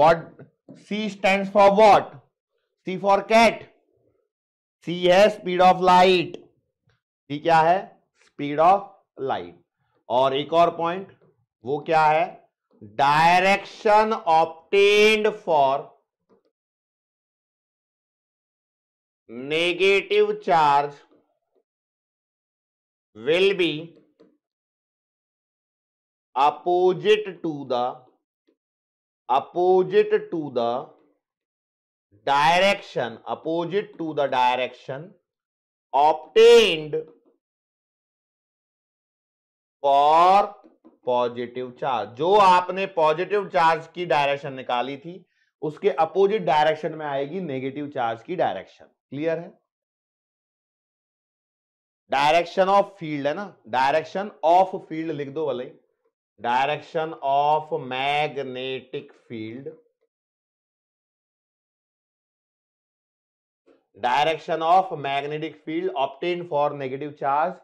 what C stand for what C for cat C है स्पीड ऑफ लाइट सी क्या है स्पीड ऑफ लाइट और एक और पॉइंट वो क्या है direction obtained for negative charge will be opposite to the opposite to the direction opposite to the direction obtained for positive charge जो आपने पॉजिटिव चार्ज की डायरेक्शन निकाली थी उसके अपोजिट डायरेक्शन में आएगी नेगेटिव चार्ज की डायरेक्शन क्लियर है डायरेक्शन ऑफ फील्ड है ना डायरेक्शन ऑफ फील्ड लिख दो भले direction of magnetic field direction of magnetic field obtain for negative charge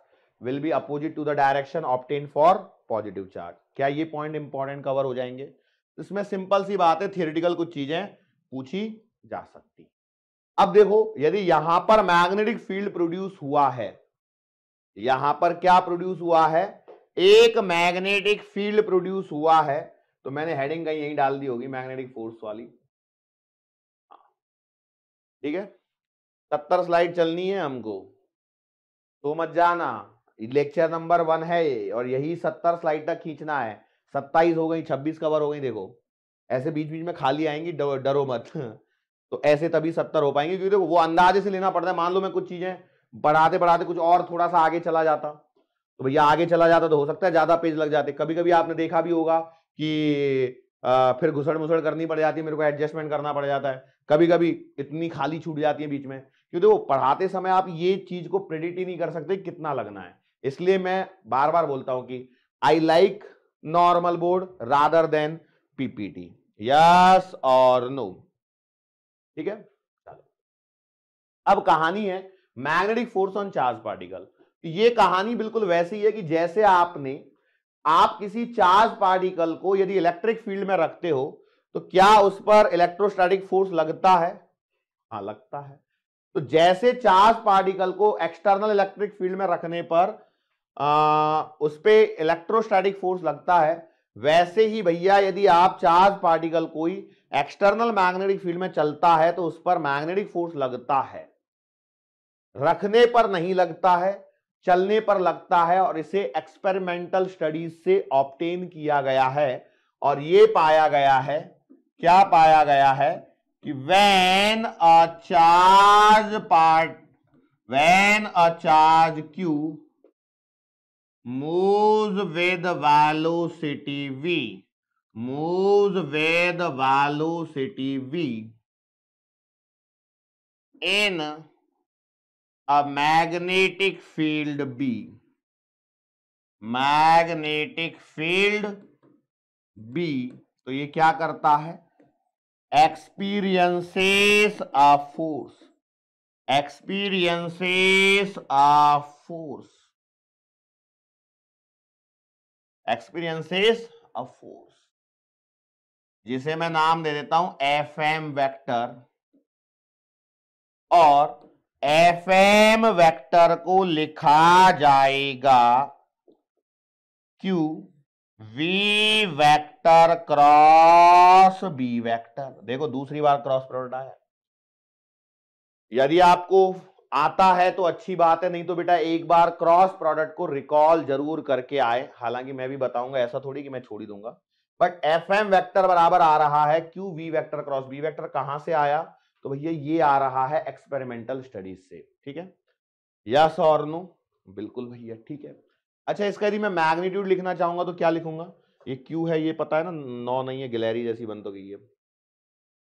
will be opposite to the direction obtain for positive charge क्या ये point important cover हो जाएंगे इसमें सिंपल सी बात है थियोरिटिकल कुछ चीजें पूछी जा सकती अब देखो यदि यहां पर मैग्नेटिक फील्ड प्रोड्यूस हुआ है यहां पर क्या प्रोड्यूस हुआ है एक मैग्नेटिक फील्ड प्रोड्यूस हुआ है तो मैंने हेडिंग कहीं यही डाल दी होगी मैग्नेटिक फोर्स वाली ठीक है सत्तर स्लाइड चलनी है हमको तो मत जाना लेक्चर नंबर वन है ये और यही सत्तर स्लाइड तक खींचना है सत्ताईस हो गई छब्बीस कवर हो गई देखो ऐसे बीच बीच में खाली आएंगी डरो मत तो ऐसे तभी सत्तर हो पाएंगे क्योंकि देखो वो अंदाजे से लेना पड़ता है मान लो मैं कुछ चीजें बढ़ाते बढ़ाते कुछ और थोड़ा सा आगे चला जाता तो भैया आगे चला जाता तो हो सकता है ज्यादा पेज लग जाते कभी कभी आपने देखा भी होगा कि आ, फिर घुसड़ मुसड़ करनी पड़ जाती है मेरे को एडजस्टमेंट करना पड़ जाता है कभी कभी इतनी खाली छूट जाती है बीच में क्योंकि वो पढ़ाते समय आप ये चीज को प्रेडिक्ट ही नहीं कर सकते कितना लगना है इसलिए मैं बार बार बोलता हूं कि I like normal board rather than PPT yes और नो ठीक है अब कहानी है magnetic force on charge particle तो ये कहानी बिल्कुल वैसी है कि जैसे आपने आप किसी चार्ज पार्टिकल को यदि इलेक्ट्रिक फील्ड में रखते हो तो क्या उस पर इलेक्ट्रोस्टैटिक फोर्स लगता है हाँ लगता है तो जैसे चार्ज पार्टिकल को एक्सटर्नल इलेक्ट्रिक फील्ड में रखने पर आ, उस पर इलेक्ट्रोस्टैटिक फोर्स लगता है वैसे ही भैया यदि आप चार्ज पार्टिकल कोई एक्सटर्नल मैग्नेटिक फील्ड में चलता है तो उस पर मैग्नेटिक फोर्स लगता है रखने पर नहीं लगता है चलने पर लगता है और इसे एक्सपेरिमेंटल स्टडीज से ऑप्टेन किया गया है और यह पाया गया है क्या पाया गया है कि when a charge part when a charge Q moves with velocity V moves with velocity V in a magnetic field B magnetic field B तो ये क्या करता है experiences of force experiences a force experiences a force जिसे मैं नाम दे देता हूं एफ एम वैक्टर और एफ एम वैक्टर को लिखा जाएगा Q we vector cross B vector देखो दूसरी बार क्रॉस प्रोडक्ट आया यदि आपको आता है तो अच्छी बात है नहीं तो बेटा एक बार क्रॉस प्रोडक्ट को रिकॉल जरूर करके आए हालांकि मैं भी बताऊंगा ऐसा थोड़ी कि मैं छोड़ी दूंगा बट एफ एम वैक्टर बराबर आ रहा है Q we vector cross B vector कहां से आया तो भैया ये आ रहा है एक्सपेरिमेंटल स्टडीज से ठीक है यस और नो बिल्कुल भैया ठीक है अच्छा इसका यदि मैं मैग्नीट्यूड लिखना चाहूंगा तो क्या लिखूंगा ये क्यू है ये पता है ना नौ नहीं है गैलरी जैसी बन तो गई है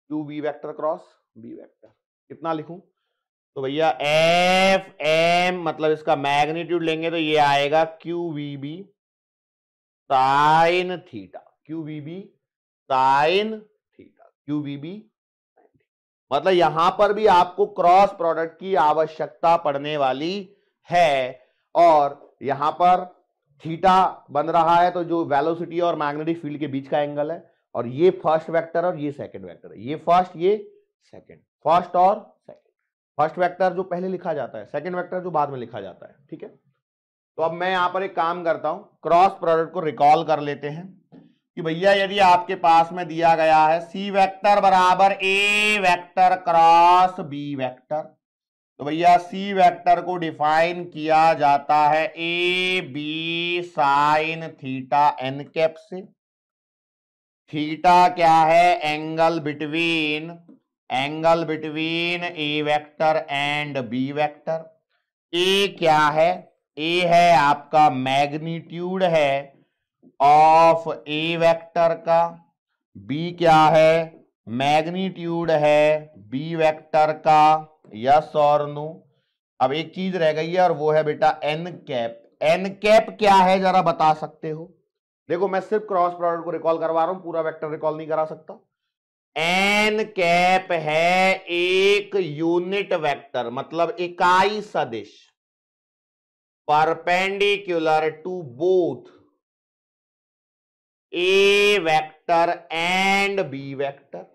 Q B vector cross B vector कितना लिखूं तो भैया एफ एम मतलब इसका मैग्नीट्यूड लेंगे तो ये आएगा Q V B sine theta Q V B sine theta Q V B मतलब यहां पर भी आपको क्रॉस प्रोडक्ट की आवश्यकता पड़ने वाली है और यहां पर थीटा बन रहा है तो जो वेलोसिटी और मैग्नेटिक फील्ड के बीच का एंगल है और ये फर्स्ट वेक्टर और ये सेकंड वेक्टर है ये फर्स्ट ये सेकंड फर्स्ट और सेकंड फर्स्ट वेक्टर जो पहले लिखा जाता है सेकंड वेक्टर जो बाद में लिखा जाता है ठीक है तो अब मैं यहां पर एक काम करता हूं क्रॉस प्रोडक्ट को रिकॉल कर लेते हैं कि भैया यदि आपके पास में दिया गया है सी वेक्टर बराबर A vector cross B vector तो भैया सी वेक्टर को डिफाइन किया जाता है A B sine theta N cap से थीटा क्या है angle between angle between A vector and B vector A क्या है ए है आपका मैग्नीट्यूड है ऑफ ए वेक्टर का बी क्या है मैग्नीट्यूड है बी वेक्टर का यस और नो अब एक चीज रह गई है और वो है बेटा एन कैप एन कैप क्या है जरा बता सकते हो देखो मैं सिर्फ क्रॉस प्रोडक्ट को रिकॉल करवा रहा हूं पूरा वेक्टर रिकॉल नहीं करा सकता एन कैप है एक यूनिट वेक्टर मतलब इकाई सदिश perpendicular to both A vector and B vector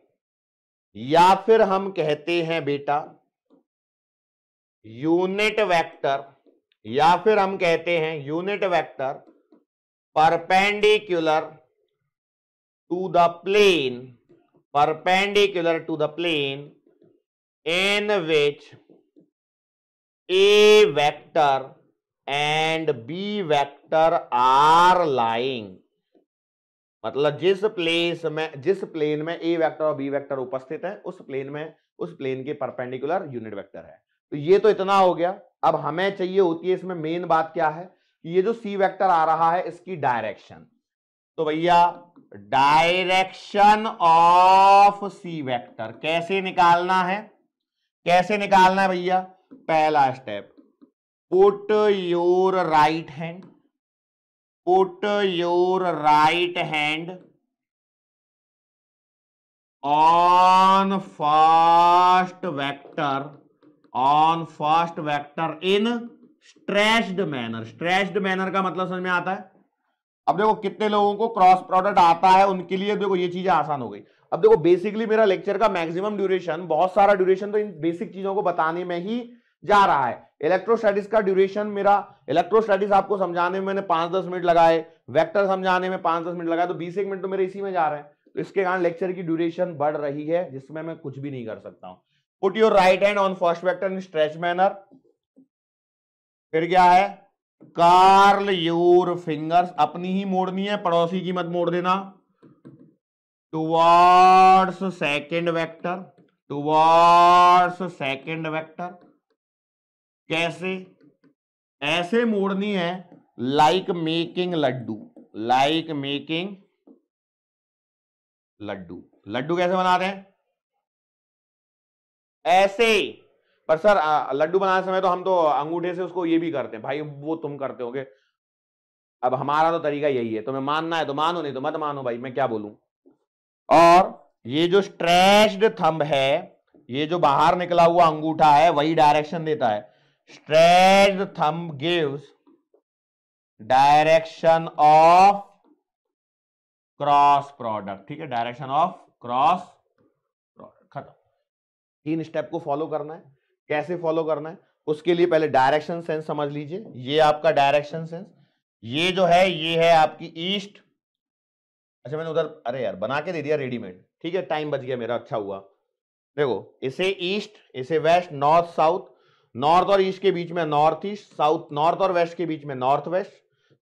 या फिर हम कहते हैं बेटा यूनिट वेक्टर या फिर हम कहते हैं unit vector perpendicular to the plane perpendicular to the plane in which A vector and B vector are lying मतलब जिस प्लेस में जिस प्लेन में ए वेक्टर और बी वेक्टर उपस्थित है उस प्लेन में उस प्लेन के परपेंडिकुलर यूनिट वेक्टर है तो ये तो इतना हो गया अब हमें चाहिए होती है इसमें मेन बात क्या है कि ये जो सी वेक्टर आ रहा है इसकी डायरेक्शन तो भैया डायरेक्शन ऑफ सी वेक्टर कैसे निकालना है कैसे निकालना है भैया पहला step put your right hand put your right hand on first vector on first vector in stretched manner stretched manner का मतलब समझ में आता है अब देखो कितने लोगों को क्रॉस प्रोडक्ट आता है उनके लिए देखो ये चीजें आसान हो गई अब देखो बेसिकली मेरा लेक्चर का मैक्सिमम ड्यूरेशन बहुत सारा ड्यूरेशन तो इन बेसिक चीजों को बताने में ही जा रहा है इलेक्ट्रोस्टैटिक्स का ड्यूरेशन मेरा इलेक्ट्रोस्टैटिक्स आपको समझाने में मैंने पांच दस मिनट लगाए वेक्टर समझाने में पांच दस मिनट लगाए तो बीस एक मिनट तो मेरे इसी में जा रहे हैं तो इसके कारण लेक्चर की ड्यूरेशन बढ़ रही है जिसमें मैं कुछ भी नहीं कर सकता हूं put your right hand on first vector in stretch manner फिर क्या है कार्ल योर फिंगर्स अपनी ही मोड़नी है पड़ोसी की मत मोड़ देना towards second vector towards second vector कैसे ऐसे मोड़नी है like making laddu like making laddu laddu कैसे बनाते हैं ऐसे पर सर लड्डू बनाते समय तो हम तो अंगूठे से उसको ये भी करते हैं भाई वो तुम करते होगे अब हमारा तो तरीका यही है तुम्हें मानना है तो मानो नहीं तो मत मानो भाई मैं क्या बोलूं और ये जो स्ट्रेच्ड थंब है ये जो बाहर निकला हुआ अंगूठा है वही डायरेक्शन देता है Stretched thumb gives direction of cross product ठीक है डायरेक्शन ऑफ क्रॉस प्रोडक्ट खत्म तीन स्टेप को फॉलो करना है कैसे फॉलो करना है उसके लिए पहले डायरेक्शन सेंस समझ लीजिए ये आपका डायरेक्शन सेंस ये जो है ये है आपकी ईस्ट अच्छा मैंने उधर अरे यार बना के दे दिया रेडीमेड ठीक है टाइम बच गया मेरा अच्छा हुआ देखो इसे ईस्ट इसे वेस्ट नॉर्थ साउथ नॉर्थ और ईस्ट के बीच में नॉर्थ ईस्ट साउथ नॉर्थ और वेस्ट के बीच में नॉर्थ वेस्ट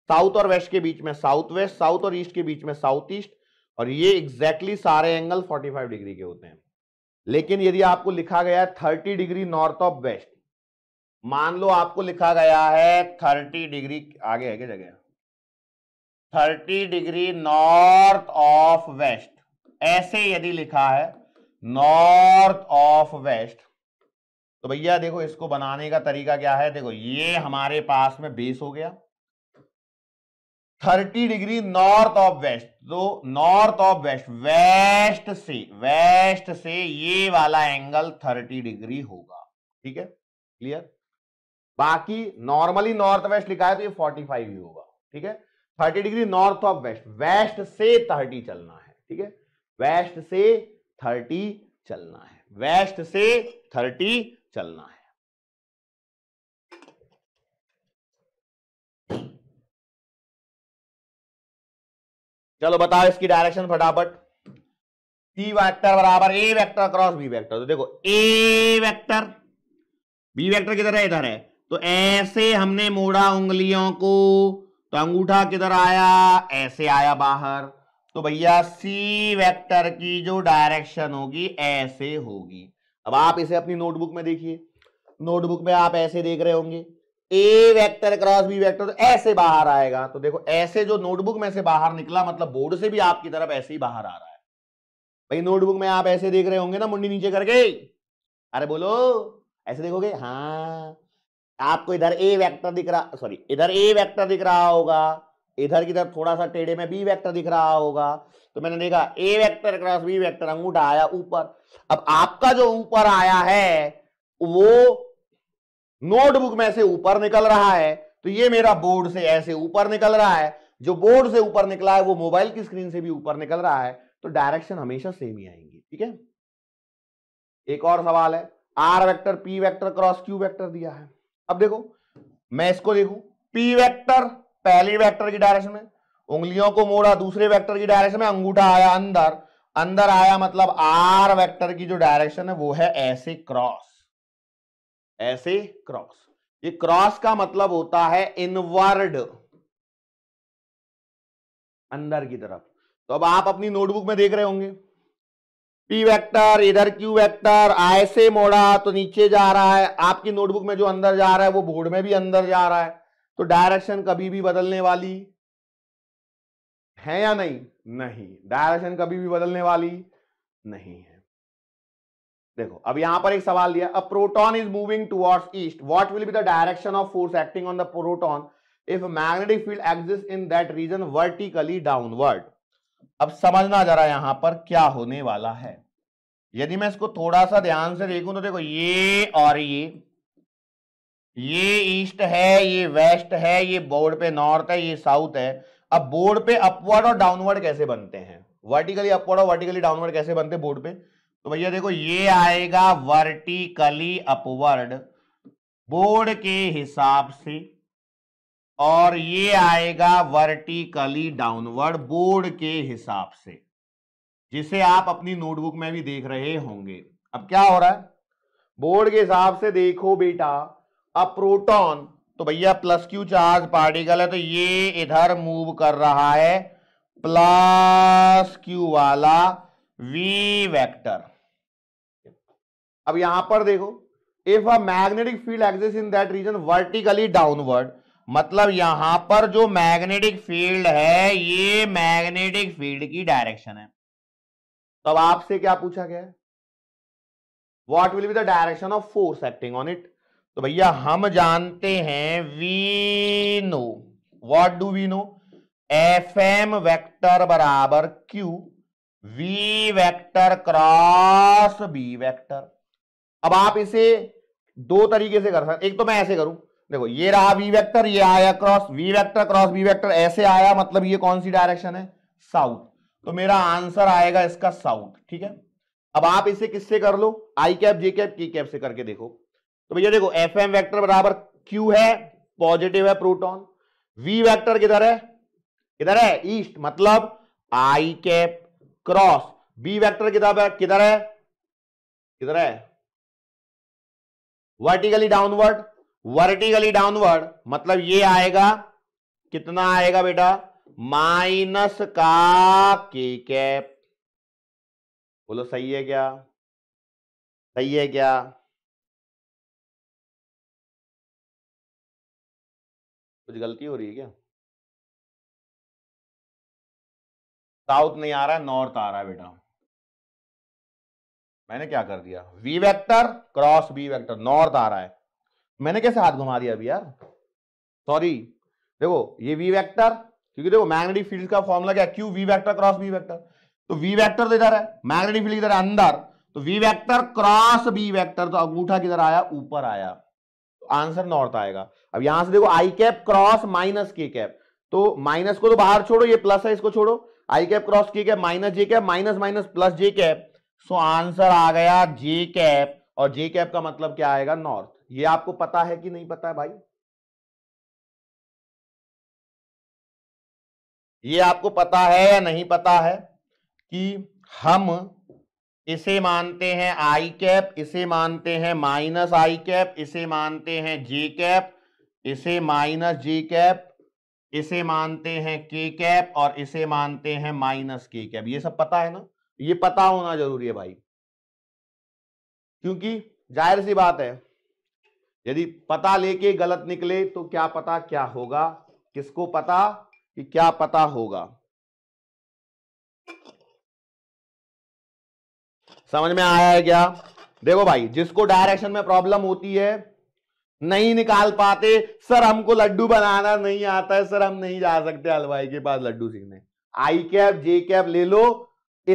साउथ और वेस्ट के बीच में साउथ वेस्ट साउथ और ईस्ट के बीच में साउथ ईस्ट और ये एग्जैक्टली exactly सारे एंगल 45 डिग्री के होते हैं लेकिन यदि आपको लिखा गया है 30 डिग्री नॉर्थ ऑफ वेस्ट मान लो आपको लिखा गया है 30 डिग्री आगे है क्या जगह 30 डिग्री नॉर्थ ऑफ वेस्ट ऐसे यदि लिखा है नॉर्थ ऑफ वेस्ट तो भैया देखो इसको बनाने का तरीका क्या है देखो ये हमारे पास में बेस हो गया thirty degree north of west तो नॉर्थ ऑफ वेस्ट वेस्ट से वेस्ट से ये वाला एंगल थर्टी डिग्री होगा ठीक है क्लियर बाकी नॉर्मली नॉर्थ वेस्ट लिखा है तो ये फोर्टी फाइव ही होगा ठीक है thirty degree north of west west से थर्टी चलना है ठीक है वेस्ट से थर्टी चलना है वेस्ट से थर्टी चलना है चलो बताओ इसकी डायरेक्शन फटाफट पी वेक्टर बराबर A vector cross B vector तो देखो ए वेक्टर बी वेक्टर किधर है इधर है तो ऐसे हमने मोड़ा उंगलियों को तो अंगूठा किधर आया ऐसे आया बाहर तो भैया सी वेक्टर की जो डायरेक्शन होगी ऐसे होगी अब आप इसे अपनी नोटबुक में देखिए नोटबुक में आप ऐसे देख रहे होंगे A vector cross B vector तो ऐसे बाहर आएगा तो देखो ऐसे जो नोटबुक में से बाहर निकला मतलब बोर्ड से भी आपकी तरफ ऐसे ही बाहर आ रहा है भाई नोटबुक में आप ऐसे देख रहे होंगे ना मुंडी नीचे करके अरे बोलो ऐसे देखोगे हाँ आपको इधर ए वेक्टर दिख रहा सॉरी इधर ए वेक्टर दिख रहा होगा इधर की तरफ थोड़ा सा टेढ़े में बी वेक्टर दिख रहा होगा तो मैंने देखा A vector cross B vector अंगूठा आया ऊपर अब आपका जो ऊपर आया है वो नोटबुक में से ऊपर निकल रहा है तो ये मेरा बोर्ड से ऐसे ऊपर निकल रहा है जो बोर्ड से ऊपर निकला है वो मोबाइल की स्क्रीन से भी ऊपर निकल रहा है तो डायरेक्शन हमेशा सेम ही आएंगी ठीक है एक और सवाल है R vector P vector cross Q vector दिया है अब देखो मैं इसको देखू पी वेक्टर पहले वेक्टर की डायरेक्शन में उंगलियों को मोड़ा दूसरे वेक्टर की डायरेक्शन में अंगूठा आया अंदर अंदर आया मतलब आर वेक्टर की जो डायरेक्शन है वो है ऐसे क्रॉस ऐसे क्रॉस ये क्रॉस का मतलब होता है इनवर्ड अंदर की तरफ तो अब आप अपनी नोटबुक में देख रहे होंगे पी वेक्टर इधर क्यू वेक्टर ऐसे मोड़ा तो नीचे जा रहा है आपकी नोटबुक में जो अंदर जा रहा है वो बोर्ड में भी अंदर जा रहा है तो डायरेक्शन कभी भी बदलने वाली है या नहीं नहीं डायरेक्शन कभी भी बदलने वाली नहीं है देखो अब यहां पर एक सवाल दिया a proton is moving towards east what will be the direction of force acting on the proton if magnetic field exist in that region vertically downward अब समझना जरा यहां पर क्या होने वाला है यदि मैं इसको थोड़ा सा ध्यान से देखूं तो देखो ये और ये ये ईस्ट है ये वेस्ट है ये बोर्ड पे नॉर्थ है ये साउथ है अब बोर्ड पे अपवर्ड और डाउनवर्ड कैसे बनते हैं वर्टिकली अपवर्ड और वर्टिकली डाउनवर्ड कैसे बनते बोर्ड पे तो भैया देखो ये आएगा वर्टिकली अपवर्ड बोर्ड के हिसाब से और ये आएगा वर्टिकली डाउनवर्ड बोर्ड के हिसाब से जिसे आप अपनी नोटबुक में भी देख रहे होंगे अब क्या हो रहा है बोर्ड के हिसाब से देखो बेटा अब प्रोटॉन तो भैया प्लस क्यू चार्ज पार्टिकल है तो ये इधर मूव कर रहा है प्लस क्यू वाला वी वेक्टर अब यहां पर देखो if a magnetic field exist in that region vertically downward मतलब यहां पर जो मैग्नेटिक फील्ड है ये मैग्नेटिक फील्ड की डायरेक्शन है तो अब आपसे क्या पूछा गया what will be the direction of force acting on it तो भैया हम जानते हैं we know what do we know F M vector बराबर Q we vector cross B vector अब आप इसे दो तरीके से कर सकते एक तो मैं ऐसे करूं देखो ये रहा वी वैक्टर ये आया cross V vector cross V vector ऐसे आया मतलब ये कौन सी डायरेक्शन है साउथ तो मेरा आंसर आएगा इसका साउथ ठीक है अब आप इसे किससे कर लो I cap J cap K cap से करके देखो तो भैया देखो एफ एम वैक्टर बराबर क्यू है पॉजिटिव है प्रोटोन वी वैक्टर किधर है किधर है ईस्ट मतलब I cap cross B vector किधर है किधर है किधर है वर्टिकली डाउनवर्ड वर्टिकली डाउनवर्ड मतलब ये आएगा कितना आएगा बेटा माइनस का के कैप बोलो सही है क्या सही है क्या कुछ गलती हो रही है क्या साउथ नहीं आ रहा नॉर्थ आ रहा है बेटा मैंने क्या कर दिया V vector cross B vector north आ रहा है मैंने कैसे हाथ घुमा दिया अभी यार सॉरी देखो ये वी वेक्टर क्योंकि देखो मैग्नेटिक फील्ड का फॉर्मूला क्या Q we vector cross B vector तो वी वेक्टर तो इधर है मैग्नेटिक फील्ड इधर अंदर तो V vector cross B vector तो अंगूठा किधर आया ऊपर आया आंसर नॉर्थ आएगा अब यहां से देखो I cap cross minus K cap तो माइनस को तो बाहर छोड़ो ये प्लस है इसको छोड़ो I cap cross K cap minus J cap minus minus plus J cap so answer आ गया जे कैप और जे कैप का मतलब क्या आएगा नॉर्थ ये आपको पता है कि नहीं पता है भाई ये आपको पता है या नहीं पता है कि हम इसे मानते हैं आई कैप इसे मानते हैं माइनस आई कैप इसे मानते हैं जे कैप इसे माइनस जे कैप इसे मानते हैं के कैप और इसे मानते हैं माइनस के कैप ये सब पता है ना ये पता होना जरूरी है भाई क्योंकि जाहिर सी बात है यदि पता लेके गलत निकले तो क्या पता क्या होगा किसको पता कि क्या पता होगा समझ में आया है क्या देखो भाई जिसको डायरेक्शन में प्रॉब्लम होती है नहीं निकाल पाते सर हमको लड्डू बनाना नहीं आता है सर हम नहीं जा सकते हलवाई के पास लड्डू सीखने आई कैप जे कैप ले लो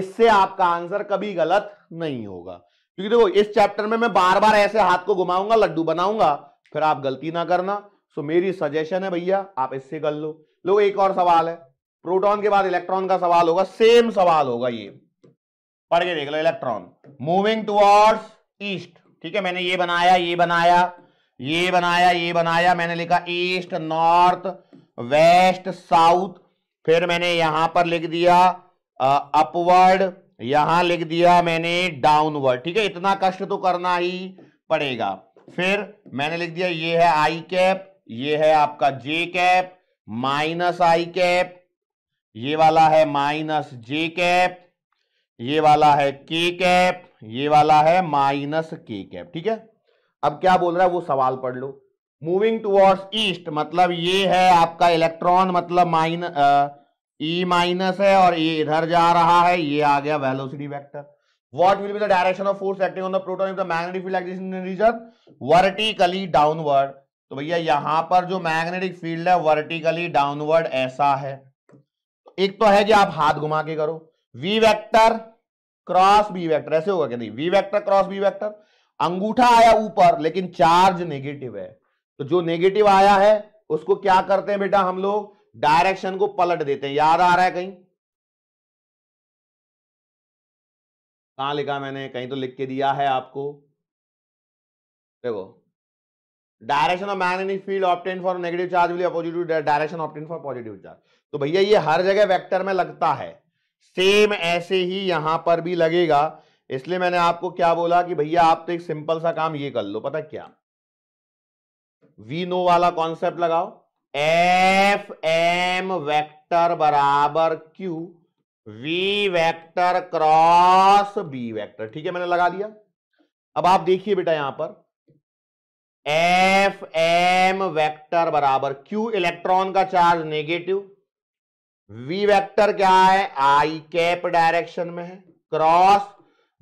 इससे आपका आंसर कभी गलत नहीं होगा क्योंकि देखो इस चैप्टर में मैं बार बार ऐसे हाथ को घुमाऊंगा लड्डू बनाऊंगा फिर आप गलती ना करना सो मेरी सजेशन है भैया आप इससे कर लो लो एक और सवाल है प्रोटॉन के बाद इलेक्ट्रॉन का सवाल होगा सेम सवाल होगा ये पढ़ के देख लो इलेक्ट्रॉन मूविंग टुवर्ड्स ईस्ट ठीक है मैंने ये बनाया ये बनाया ये बनाया ये बनाया मैंने लिखा ईस्ट नॉर्थ वेस्ट साउथ फिर मैंने यहां पर लिख दिया अपवर्ड यहां लिख दिया मैंने डाउनवर्ड ठीक है इतना कष्ट तो करना ही पड़ेगा फिर मैंने लिख दिया ये है आई कैप ये है आपका J cap minus I cap ये वाला है माइनस जे कैप ये वाला है के कैप ये वाला है माइनस के कैप ठीक है अब क्या बोल रहा है वो सवाल पढ़ लो मूविंग टूवर्ड्स ईस्ट मतलब ये है आपका इलेक्ट्रॉन मतलब माइन ई माइनस है और ये इधर जा रहा है ये आ गया velocity vector what will be the direction of force acting on the proton if the magnetic field acting in region तो भैया यहां पर जो मैग्नेटिक फील्ड है वर्टिकली डाउनवर्ड ऐसा है एक तो है कि आप हाथ घुमा के करो V vector cross B vector ऐसे होगा क्या नहीं V vector cross B vector अंगूठा आया ऊपर लेकिन चार्ज नेगेटिव है तो जो नेगेटिव आया है उसको क्या करते हैं बेटा हम लोग डायरेक्शन को पलट देते हैं याद आ रहा है कहीं कहा लिखा मैंने कहीं तो लिख के दिया है आपको देखो direction of magnetic field obtain for negative charge will opposite direction obtain for positive charge तो भैया ये हर जगह वेक्टर में लगता है सेम ऐसे ही यहां पर भी लगेगा इसलिए मैंने आपको क्या बोला कि भैया आप तो एक सिंपल सा काम ये कर लो पता क्या वी नो वाला कॉन्सेप्ट लगाओ एफ एम वेक्टर बराबर Q we vector cross B vector ठीक है मैंने लगा दिया अब आप देखिए बेटा यहां पर एफ एम वेक्टर बराबर क्यू इलेक्ट्रॉन का चार्ज नेगेटिव वी वेक्टर क्या है आई कैप डायरेक्शन में है क्रॉस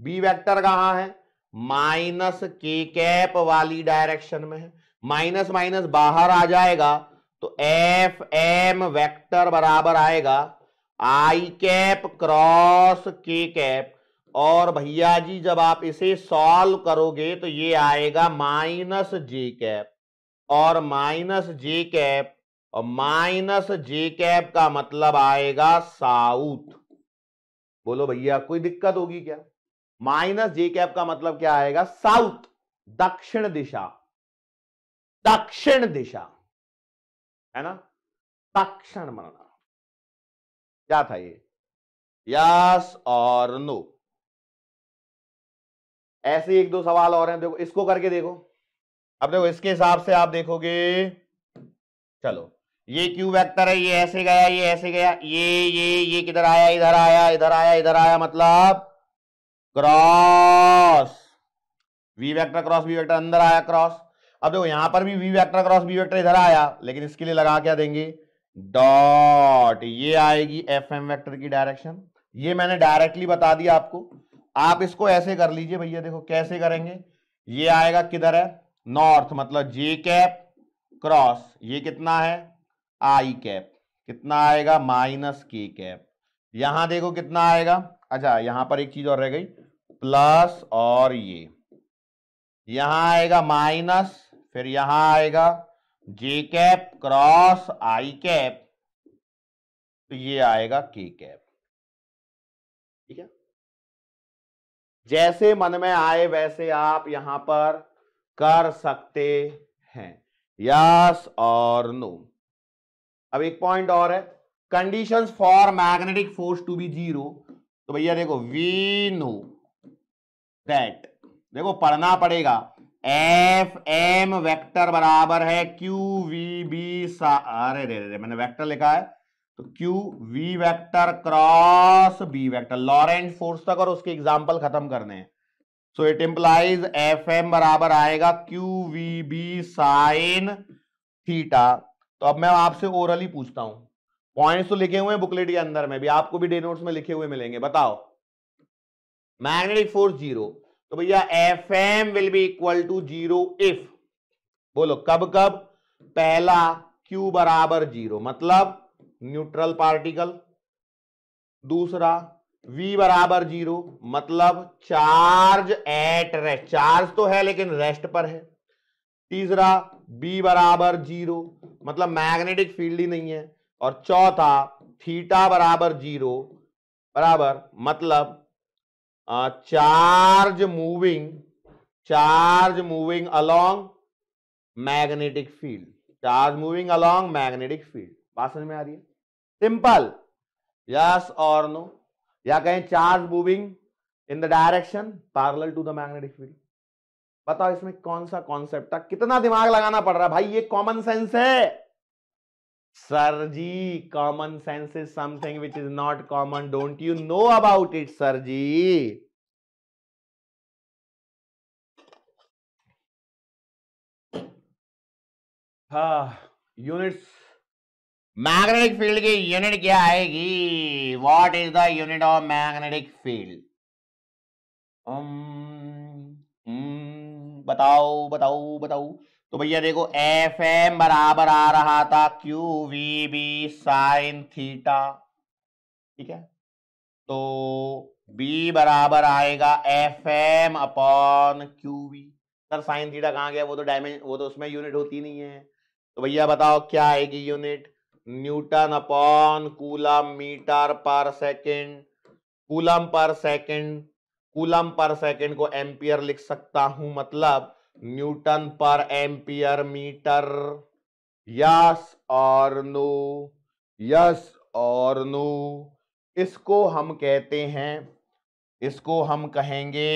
बी वेक्टर कहां है माइनस के कैप वाली डायरेक्शन में है माइनस माइनस बाहर आ जाएगा तो एफ एम वेक्टर बराबर आएगा I cap cross K cap और भैया जी जब आप इसे सॉल्व करोगे तो ये आएगा माइनस जे कैप और माइनस जे कैप और माइनस जे कैप का मतलब आएगा साउथ बोलो भैया कोई दिक्कत होगी क्या माइनस जे कैप का मतलब क्या आएगा साउथ दक्षिण दिशा दक्षिण दिशा है ना दक्षिण मरना क्या था ये यस और नो ऐसे एक दो सवाल और हैं देखो इसको करके देखो अब देखो इसके हिसाब से आप देखोगे चलो ये क्यू वेक्टर है ये ऐसे गया ये ऐसे गया ये ये ये किधर आया इधर आया इधर आया इधर आया मतलब cross V vector cross V vector अंदर आया क्रॉस अब देखो यहां पर भी V vector cross V vector इधर आया लेकिन इसके लिए लगा क्या देंगे डॉट ये आएगी एफ एम वैक्टर की डायरेक्शन ये मैंने डायरेक्टली बता दिया आपको आप इसको ऐसे कर लीजिए भैया देखो कैसे करेंगे ये आएगा किधर है नॉर्थ मतलब जे कैप क्रॉस ये कितना है आई कैप कितना आएगा माइनस के कैप यहां देखो कितना आएगा अच्छा यहां पर एक चीज और रह गई प्लस और ये यहां आएगा माइनस फिर यहां आएगा J cap cross I cap तो ये आएगा के कैप ठीक है जैसे मन में आए वैसे आप यहां पर कर सकते हैं यस और नो अब एक पॉइंट और है condition for magnetic force to be zero तो भैया देखो वी नो दैट देखो पढ़ना पड़ेगा एफ एम वेक्टर बराबर है क्यू वी बी अरे रे रे मैंने वेक्टर लिखा है तो Q we vector cross B vector Lorentz force तक और उसके एग्जाम्पल खत्म करने हैं so it implies F M बराबर आएगा Q V B sine theta तो अब मैं आपसे ओरली पूछता हूं पॉइंट्स तो लिखे हुए हैं बुकलेट के अंदर में भी आपको भी डे नोट्स में लिखे हुए मिलेंगे बताओ मैग्नेटिक फोर्स जीरो तो भैया F M will be equal to zero if बोलो कब कब पहला क्यू बराबर जीरो मतलब न्यूट्रल पार्टिकल दूसरा v बराबर जीरो मतलब चार्ज एट रेस्ट चार्ज तो है लेकिन रेस्ट पर है तीसरा बी बराबर जीरो मतलब मैग्नेटिक फील्ड ही नहीं है और चौथा थीटा बराबर जीरो बराबर मतलब charge moving charge moving along magnetic field charge moving along magnetic field बात समझ में आ रही है सिंपल यस और नो या कहें charge moving in the direction parallel to the magnetic field बताओ इसमें कौन सा कॉन्सेप्ट था कितना दिमाग लगाना पड़ रहा है भाई ये कॉमन सेंस है sir ji common sense is something which is not common don't you know about it sir ji हाँ यूनिट्स मैग्नेटिक फील्ड की यूनिट क्या आएगी what is the unit of magnetic field बताओ बताओ बताओ तो भैया देखो एफ एम बराबर आ रहा था Q V B sine theta ठीक है तो बी बराबर आएगा F M upon Q V sir sine theta कहाँ गया वो तो डायमेंशन वो तो उसमें यूनिट होती नहीं है तो भैया बताओ क्या आएगी unit newton upon coulomb metre per second coulomb per second coulomb per second को एम्पियर लिख सकता हूं मतलब newton per ampere metre yes और नो यस और नो इसको हम कहते हैं इसको हम कहेंगे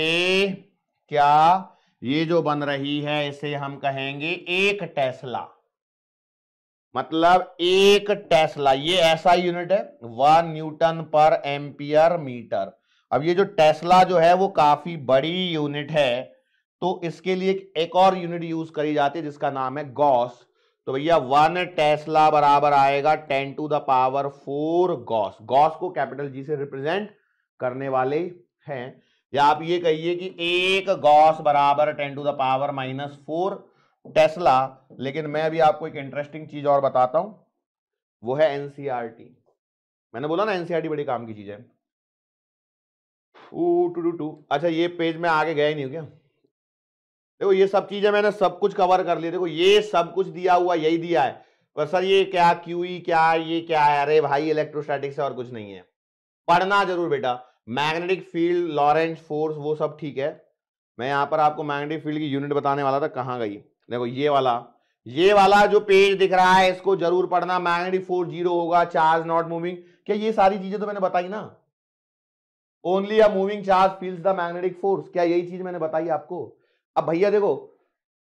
क्या ये जो बन रही है इसे हम कहेंगे एक टेस्ला मतलब एक टेस्ला ये ऐसा यूनिट है one newton per ampere metre अब ये जो टेस्ला जो है वो काफी बड़ी यूनिट है तो इसके लिए एक, एक और यूनिट यूज करी जाती है जिसका नाम है गॉस तो भैया वन टेस्ला बराबर आएगा ten to the power four gauss gauss को कैपिटल जी से रिप्रेजेंट करने वाले हैं या आप ये कहिए कि एक गॉस बराबर ten to the power minus four tesla लेकिन मैं अभी आपको एक इंटरेस्टिंग चीज और बताता हूं वो है एनसीआरटी e मैंने बोला ना एनसीआरटी e बड़ी काम की चीज है टू टू टू टू अच्छा ये पेज में आगे गए नहीं हो क्या देखो ये सब चीज़ें मैंने सब कुछ कवर कर लिया देखो ये सब कुछ दिया हुआ यही दिया है पर सर ये क्या क्यू क्या ये क्या है अरे भाई इलेक्ट्रोस्टैटिक्स है और कुछ नहीं है पढ़ना जरूर बेटा मैग्नेटिक फील्ड लॉरेंस फोर्स वो सब ठीक है मैं यहाँ पर आपको मैग्नेटिक फील्ड की यूनिट बताने वाला था कहाँ गई देखो ये वाला ये वाला जो पेज दिख रहा है इसको जरूर पढ़ना मैग्नेटिक फोर्स जीरो होगा चार्ज नॉट मूविंग क्या ये सारी चीजें तो मैंने बताई ना only a moving charge feels the magnetic force क्या यही चीज मैंने बताई आपको अब भैया देखो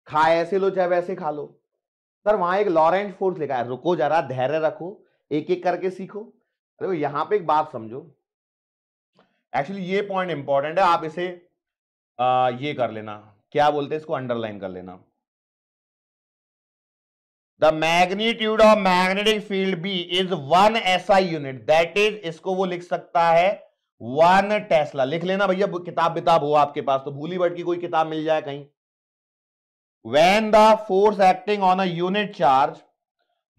खा ऐसे लो चाहे वैसे खा लो सर वहां एक लॉरेंट फोर्स लिखा है रुको जरा धैर्य रखो एक एक करके सीखो देखो यहां पे एक बात समझो एक्चुअली ये पॉइंट इंपॉर्टेंट है आप इसे आ, ये कर लेना क्या बोलते हैं इसको अंडरलाइन कर लेना the magnitude of magnetic field B is one S I unit that is इसको वो लिख सकता है वन टेस्ला लिख लेना भैया किताब बिताब हो आपके पास तो भूली बट की कोई किताब मिल जाए कहीं when the force acting on a unit charge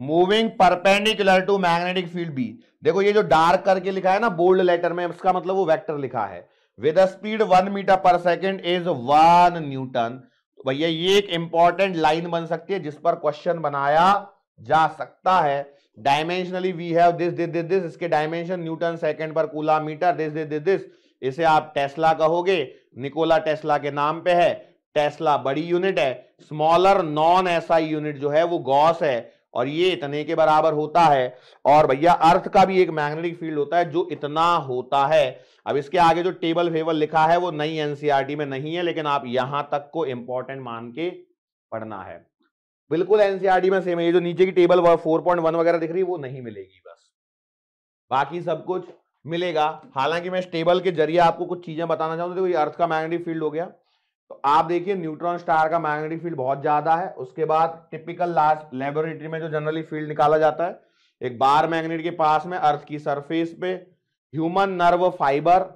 moving perpendicular to magnetic field B देखो ये जो डार्क करके लिखा है ना बोल्ड लेटर में इसका मतलब वो वेक्टर लिखा है with speed one metre per second is one newton भैया ये एक इंपॉर्टेंट लाइन बन सकती है जिस पर क्वेश्चन बनाया जा सकता है dimensionally we have this this this this इसके dimension newton second per coulomb metre this this this this इसे आप टेस्ला कहोगे निकोला टेस्ला के नाम पे है टेस्ला बड़ी यूनिट है स्मॉलर नॉन ऐसा यूनिट जो है वो गॉस है और ये इतने के बराबर होता है और भैया अर्थ का भी एक मैग्नेटिक फील्ड होता है जो इतना होता है अब इसके आगे जो टेबल फेबल लिखा है वो नई एनसीआरटी e में नहीं है लेकिन आप यहां तक को इंपॉर्टेंट मान के पढ़ना है बिल्कुल एनसीआरटी e में सेम है ये जो नीचे की टेबल फोर पॉइंट वन वगैरह दिख रही है वो नहीं मिलेगी बस बाकी सब कुछ मिलेगा हालांकि मैं इस टेबल के जरिए आपको कुछ चीजें बताना चाहूँ तो अर्थ का मैग्नेटिक फील्ड हो गया तो आप देखिए न्यूट्रॉन स्टार का मैग्नेटिक फील्ड बहुत ज्यादा है उसके बाद टिपिकल लार्ज लेबोरेटरी में जो जनरली फील्ड निकाला जाता है एक बार मैग्नेट के पास में अर्थ की सरफेस पे human nerve fibre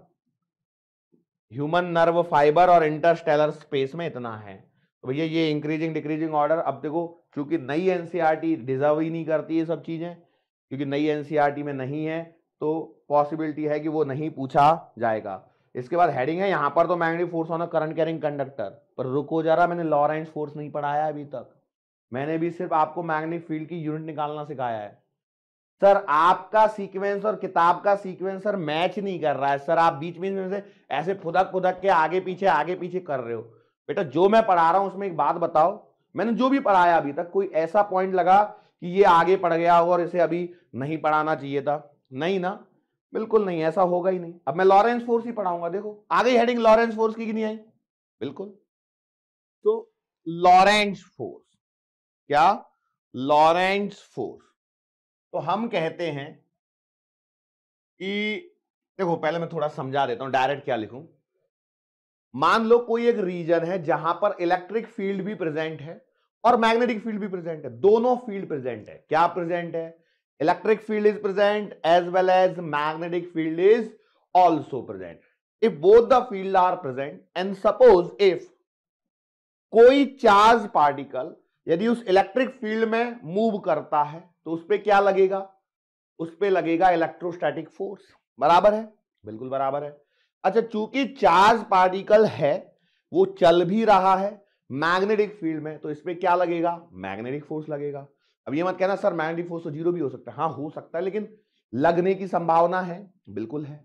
human nerve fibre और इंटरस्टेलर स्पेस में इतना है तो भैया ये इंक्रीजिंग डिक्रीजिंग ऑर्डर अब देखो चूंकि नई एनसीईआरटी डिजर्व e ही नहीं करती ये सब चीज़ें क्योंकि नई एनसीईआरटी e में नहीं है तो पॉसिबिलिटी है कि वो नहीं पूछा जाएगा इसके बाद हेडिंग है यहाँ पर तो magnetic force on current carrying conductor पर रुको जा रहा मैंने लॉरेंस फोर्स नहीं पढ़ाया अभी तक मैंने भी सिर्फ आपको मैग्नेटिक फील्ड की यूनिट निकालना सिखाया है सर आपका सीक्वेंस और किताब का सीक्वेंस सर मैच नहीं कर रहा है सर आप बीच बीच में से ऐसे फुदक फुदक के आगे पीछे आगे पीछे कर रहे हो बेटा जो मैं पढ़ा रहा हूं उसमें एक बात बताओ मैंने जो भी पढ़ाया अभी तक कोई ऐसा पॉइंट लगा कि ये आगे पढ़ गया हो और इसे अभी नहीं पढ़ाना चाहिए था नहीं ना बिल्कुल नहीं ऐसा होगा ही नहीं अब मैं लॉरेंस फोर्स ही पढ़ाऊंगा देखो आगे हेडिंग लॉरेंस फोर्स की नहीं आई बिल्कुल तो लॉरेंस फोर्स क्या लॉरेंस फोर्स तो हम कहते हैं कि देखो पहले मैं थोड़ा समझा देता हूं डायरेक्ट क्या लिखूं मान लो कोई एक रीजन है जहां पर इलेक्ट्रिक फील्ड भी प्रेजेंट है और मैग्नेटिक फील्ड भी प्रेजेंट है दोनों फील्ड प्रेजेंट है क्या प्रेजेंट है electric field is present as well as magnetic field is also present if both the field are present and suppose if कोई चार्ज पार्टिकल यदि उस इलेक्ट्रिक फील्ड में मूव करता है तो उस पर क्या लगेगा उस पर लगेगा इलेक्ट्रोस्टैटिक फोर्स बराबर है बिल्कुल बराबर है अच्छा चूंकि चार्ज पार्टिकल है वो चल भी रहा है मैग्नेटिक फील्ड में तो इसमें क्या लगेगा मैग्नेटिक फोर्स लगेगा अब ये मत कहना सर मैग्नेटिक फोर्स तो जीरो भी हो सकता है हाँ हो सकता है लेकिन लगने की संभावना है बिल्कुल है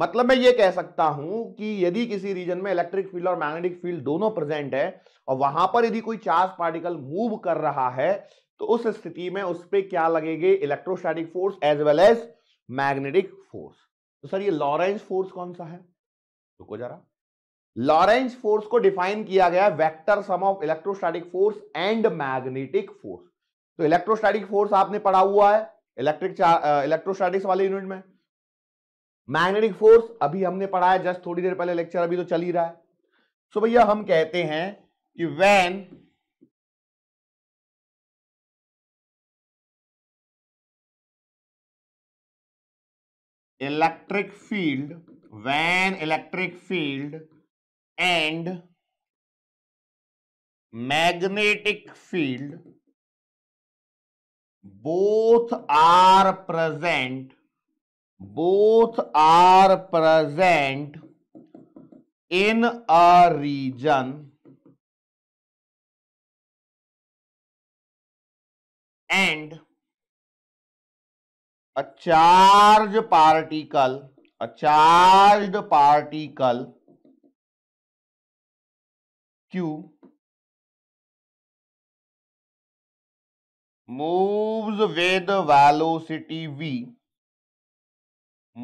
मतलब मैं ये कह सकता हूं कि यदि किसी रीजन में इलेक्ट्रिक फील्ड और मैग्नेटिक फील्ड दोनों प्रेजेंट है और वहां पर यदि कोई चार्ज पार्टिकल मूव कर रहा है तो उस स्थिति में उस पर क्या लगेगी electrostatic force as well as magnetic force तो सर ये लॉरेंस फोर्स कौन सा है रुको जरा लॉरेंस फोर्स को डिफाइन किया गया vector sum of electrostatic force and magnetic force तो इलेक्ट्रोस्टैटिक फोर्स आपने पढ़ा हुआ है इलेक्ट्रिक इलेक्ट्रोस्टैटिक्स वाले यूनिट में मैग्नेटिक फोर्स अभी हमने पढ़ा है जस्ट थोड़ी देर पहले लेक्चर अभी तो चल ही रहा है सो so भैया हम कहते हैं कि when electric field when electric field and magnetic field both are present both are present in a region and a charge particle a charge particle Q moves with velocity V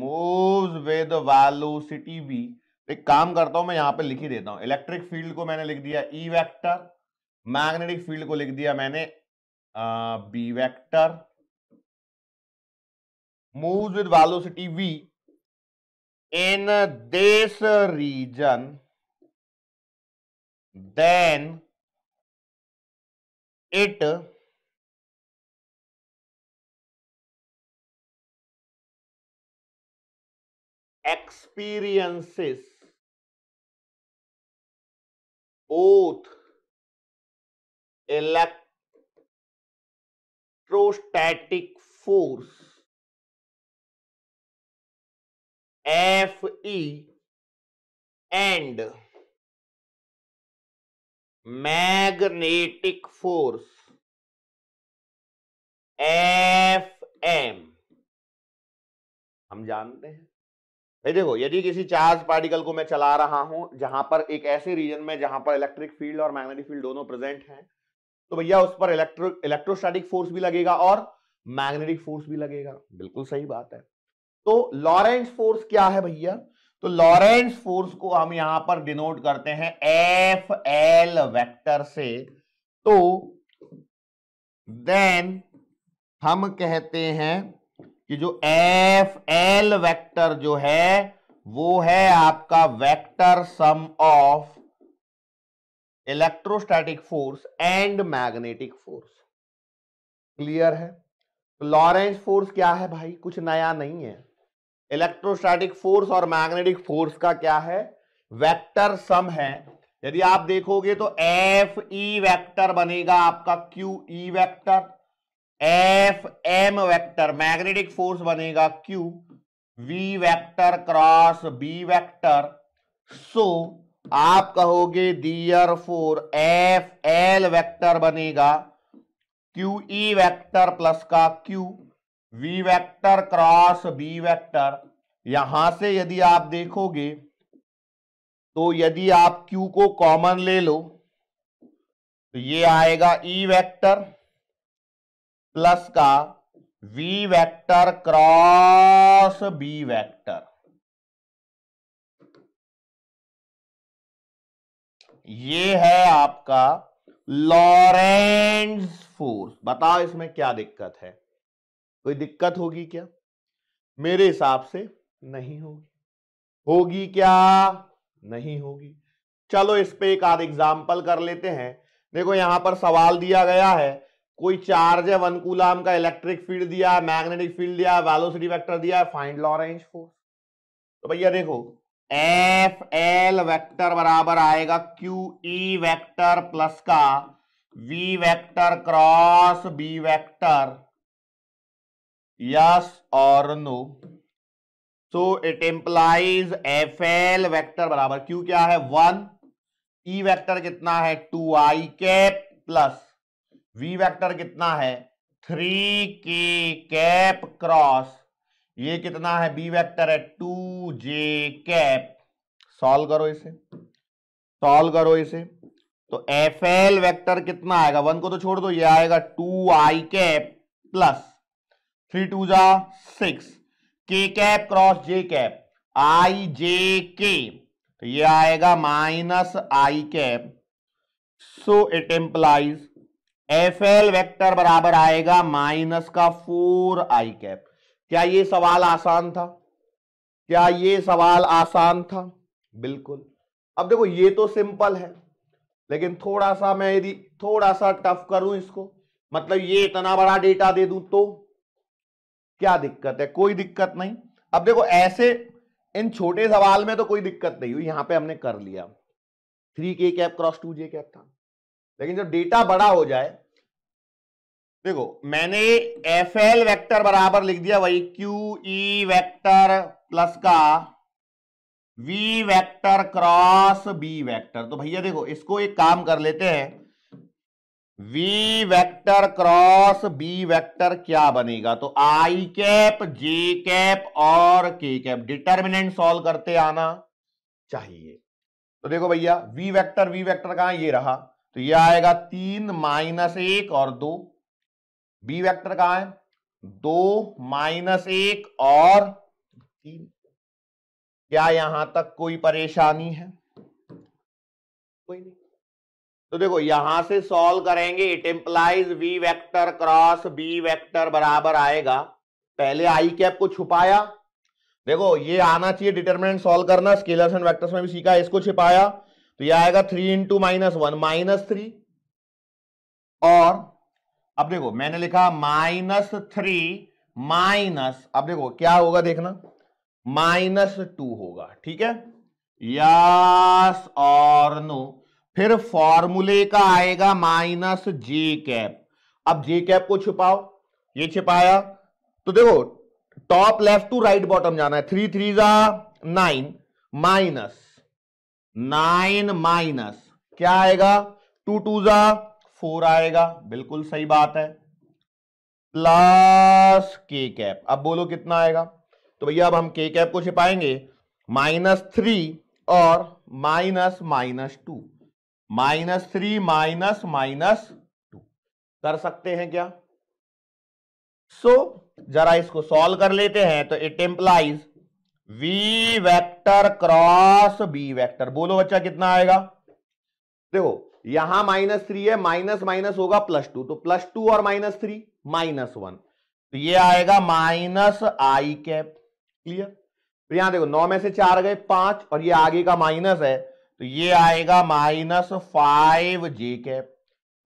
moves with velocity V एक काम करता हूं मैं यहां पे लिख ही देता हूं इलेक्ट्रिक फील्ड को मैंने लिख दिया ई वेक्टर मैग्नेटिक फील्ड को लिख दिया मैंने B vector moves with velocity v in this region then it experiences both electrostatic force F E and magnetic force F M हम जानते हैं भाई देखो यदि किसी चार्ज पार्टिकल को मैं चला रहा हूं जहां पर एक ऐसे रीजन में जहां पर इलेक्ट्रिक फील्ड और मैग्नेटिक फील्ड दोनों प्रेजेंट हैं तो भैया उस पर इलेक्ट्रो इलेक्ट्रोस्टैटिक फोर्स भी लगेगा और मैग्नेटिक फोर्स भी लगेगा बिल्कुल सही बात है तो लॉरेंस फोर्स क्या है भैया तो लॉरेंस फोर्स को हम यहां पर डिनोट करते हैं एफ एल वेक्टर से तो देन हम कहते हैं कि जो एफ एल वेक्टर जो है वो है आपका vector sum of electrostatic force and magnetic force clear है लॉरेंस तो फोर्स क्या है भाई कुछ नया नहीं है इलेक्ट्रोस्टैटिक फोर्स और मैग्नेटिक फोर्स का क्या है वेक्टर सम है यदि आप देखोगे तो एफ ई e वैक्टर बनेगा आपका Q E e vector F M vector magnetic force बनेगा Q we vector cross B vector so आप कहोगे therefore F L vector बनेगा Q E e vector plus का Q we vector cross B vector यहां से यदि आप देखोगे तो यदि आप Q को कॉमन ले लो तो ये आएगा E वेक्टर प्लस का V vector cross B vector ये है आपका लॉरेंज फोर्स बताओ इसमें क्या दिक्कत है कोई दिक्कत होगी क्या मेरे हिसाब से नहीं होगी होगी क्या नहीं होगी चलो इस पे एक आध एग्जाम्पल कर लेते हैं देखो यहां पर सवाल दिया गया है कोई चार्ज है वन कूलाम का इलेक्ट्रिक फील्ड दिया मैग्नेटिक फील्ड दिया वेलोसिटी वेक्टर दिया फाइंड लॉरेंज फोर्स तो भैया देखो एफ एल वेक्टर बराबर आएगा क्यू ई वेक्टर प्लस का V vector cross B vector yes और no so it implies F L vector बराबर क्यू क्या है वन ई वैक्टर कितना है two I cap plus V vector कितना है थ्री के कैप क्रॉस ये कितना है बी वेक्टर है टू जे कैप सॉल्व करो इसे सॉल्व करो इसे तो एफ एल वैक्टर कितना आएगा वन को तो छोड़ दो ये आएगा two I cap plus three two जा six K cap cross J cap I J K तो ये आएगा minus I cap so it implies F L vector बराबर आएगा माइनस का फोर आई कैप क्या ये सवाल आसान था क्या ये सवाल आसान था बिल्कुल अब देखो ये तो सिंपल है लेकिन थोड़ा सा मैं यदि थोड़ा सा टफ करूं इसको मतलब ये इतना बड़ा डेटा दे दूं तो क्या दिक्कत है कोई दिक्कत नहीं अब देखो ऐसे इन छोटे सवाल में तो कोई दिक्कत नहीं हुई यहां पे हमने कर लिया three K cap cross two J cap था लेकिन जब डेटा बड़ा हो जाए देखो मैंने एफ एल वैक्टर बराबर लिख दिया वही Q E e vector plus का V vector cross B vector तो भैया देखो इसको एक काम कर लेते हैं v vector cross B vector क्या बनेगा तो आई कैप जे कैप और k कैप डिटर्मिनेंट सॉल्व करते आना चाहिए तो देखो भैया वी वेक्टर वी वेक्टर कहा ये रहा तो ये आएगा तीन माइनस एक और दो बी वेक्टर कहा है दो माइनस एक और तीन क्या यहां तक कोई परेशानी है कोई नहीं तो देखो यहां से सॉल्व करेंगे it implies V vector cross B vector बराबर आएगा पहले आई कैप को छुपाया देखो ये आना चाहिए डिटरमिनेंट सॉल्व करना स्केलर्स एंड वेक्टर्स में भी सीखा इसको छिपाया तो ये आएगा three into minus one minus three और अब देखो मैंने लिखा माइनस थ्री माइनस अब देखो क्या होगा देखना माइनस टू होगा ठीक है यस और नो फिर फॉर्मूले का आएगा माइनस जे कैप अब जे कैप को छिपाओ ये छिपाया तो देखो top left to right bottom जाना है थ्री थ्री जा नाइन माइनस नाइन माइनस क्या आएगा टू टू जा फोर आएगा बिल्कुल सही बात है प्लस के कैप अब बोलो कितना आएगा तो भैया अब हम के कैप को छिपाएंगे माइनस थ्री और minus minus two minus three minus minus two कर सकते हैं क्या सो so, जरा इसको सॉल्व कर लेते हैं तो it implies V vector cross B vector बोलो बच्चा कितना आएगा देखो यहां माइनस थ्री है माइनस माइनस होगा प्लस टू तो प्लस टू और माइनस थ्री माइनस वन तो ये आएगा माइनस आई कैप क्लियर यहां देखो नौ में से चार गए पांच और ये आगे का माइनस है तो ये आएगा माइनस फाइव जे कैप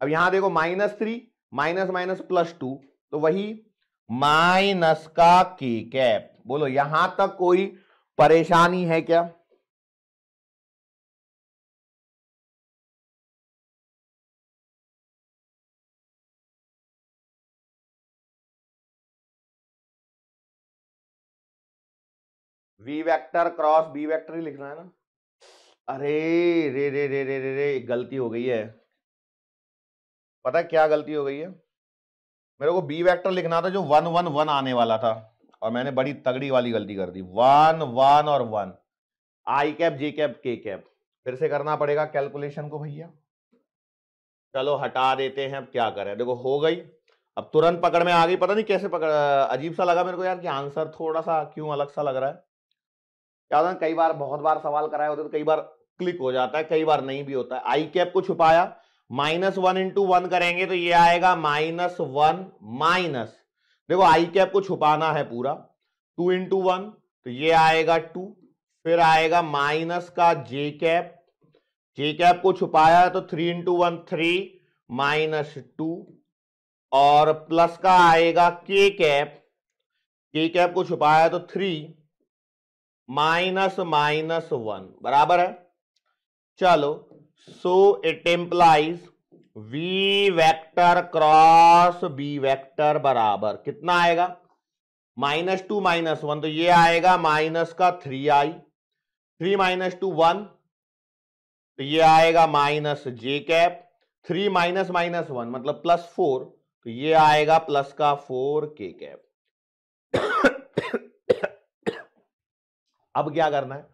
अब यहां देखो minus three minus minus plus two तो वही माइनस का के कैप बोलो यहां तक कोई परेशानी है क्या V vector cross B vector ही लिखना है ना अरे रे रे रे रे रे रे गलती हो गई है पता है क्या गलती हो गई है मेरे को बी वेक्टर लिखना था जो वन वन वन आने वाला था और मैंने बड़ी तगड़ी वाली गलती कर दी वन वन और one I cap J cap K cap फिर से करना पड़ेगा कैलकुलेशन को भैया चलो हटा देते हैं अब क्या करें देखो हो गई अब तुरंत पकड़ में आ गई पता नहीं कैसे पकड़ अजीब सा लगा मेरे को यार कि आंसर थोड़ा सा क्यों अलग सा लग रहा है क्या होता है कई बार बहुत बार सवाल कराए होते तो कई बार क्लिक हो जाता है कई बार नहीं भी होता है आई कैप को छुपाया माइनस वन इंटू वन करेंगे तो ये आएगा माइनस वन माइनस देखो आई कैप को छुपाना है पूरा टू इंटू वन तो ये आएगा टू फिर आएगा माइनस का जे कैप जे कैप को छुपाया तो three into one three minus two और प्लस का आएगा के कैप के कैप को छुपाया तो थ्री माइनस माइनस वन बराबर है चलो so it implies V vector cross B vector बराबर कितना आएगा माइनस टू माइनस वन तो ये आएगा माइनस का three I three minus two one तो ये आएगा minus J cap three minus minus one मतलब प्लस फोर तो ये आएगा प्लस का फोर के कैप अब क्या करना है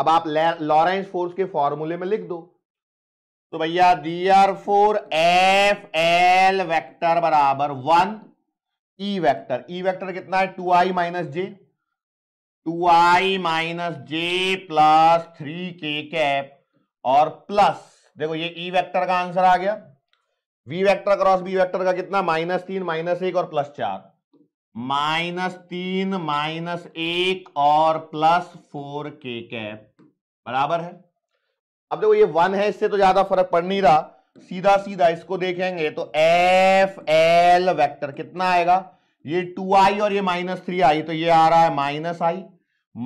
अब आप लॉरेंस फोर्स के फॉर्मूले में लिख दो तो भैया therefore F L vector बराबर one E vector E vector कितना है two I minus J two I minus J plus three K cap और प्लस देखो ये ई e वैक्टर का आंसर आ गया V vector cross B vector का कितना माइनस तीन माइनस एक और प्लस चार माइनस तीन माइनस एक और प्लस फोर के कैप बराबर है अब देखो ये वन है इससे तो ज्यादा फर्क पड़ नहीं रहा सीधा सीधा इसको देखेंगे तो एफ एल वेक्टर कितना आएगा ये टू आई और ये माइनस थ्री आई तो ये आ रहा है माइनस आई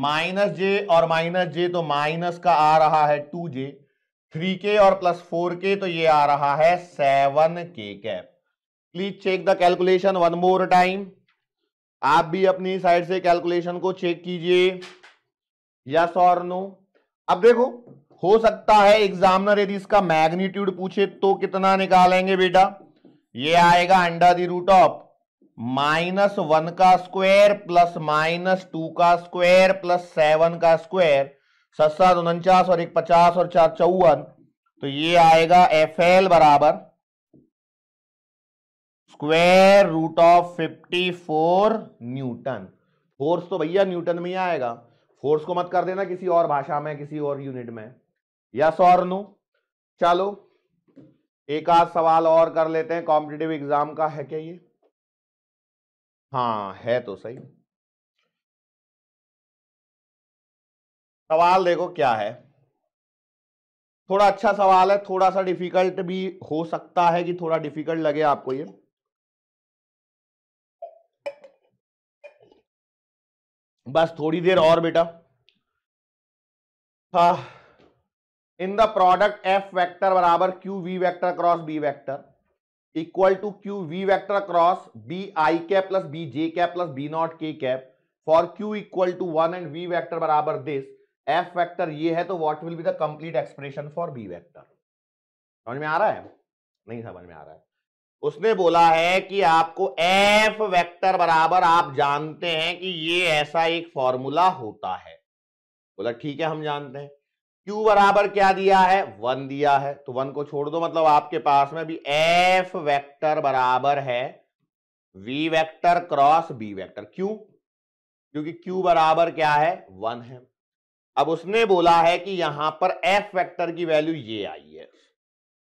माइनस जे और माइनस जे तो माइनस का आ रहा है टू जे थ्री के और प्लस फोर के तो ये आ रहा है seven K cap please check the calculation one more time आप भी अपनी साइड से कैलकुलेशन को चेक कीजिए यस और नो अब देखो हो सकता है एग्जामिनर यदि इसका मैग्नीट्यूड पूछे तो कितना निकालेंगे बेटा ये आएगा under the root of minus one का स्क्वायर प्लस माइनस टू का स्क्वायर प्लस सेवन का स्क्वायर सत्सात उनचास और एक पचास और चार चौवन तो ये आएगा एफ एल बराबर square root of 54 newton force तो भैया न्यूटन में ही आएगा फोर्स को मत कर देना किसी और भाषा में किसी और यूनिट में यस और नो चलो एक आध सवाल और कर लेते हैं कॉम्पिटेटिव एग्जाम का है क्या ये हाँ है तो सही सवाल देखो क्या है थोड़ा अच्छा सवाल है थोड़ा सा डिफिकल्ट भी हो सकता है कि थोड़ा डिफिकल्ट लगे आपको ये बस थोड़ी देर और बेटा हाँ। In the product F vector बराबर Q we vector cross B vector equal to Q we vector cross B I cap plus B J cap plus B naught K cap for Q equal to one and V vector बराबर this F vector ये है तो what will be the complete expression for B vector समझ में आ रहा है नहीं समझ में आ रहा है उसने बोला है कि आपको एफ वेक्टर बराबर आप जानते हैं कि ये ऐसा एक फॉर्मूला होता है बोला ठीक है हम जानते हैं क्यू बराबर क्या दिया है वन दिया है तो वन को छोड़ दो मतलब आपके पास में भी एफ वेक्टर बराबर है V vector cross B vector Q क्योंकि क्यू बराबर क्या है वन है अब उसने बोला है कि यहां पर एफ वेक्टर की वैल्यू ये आई है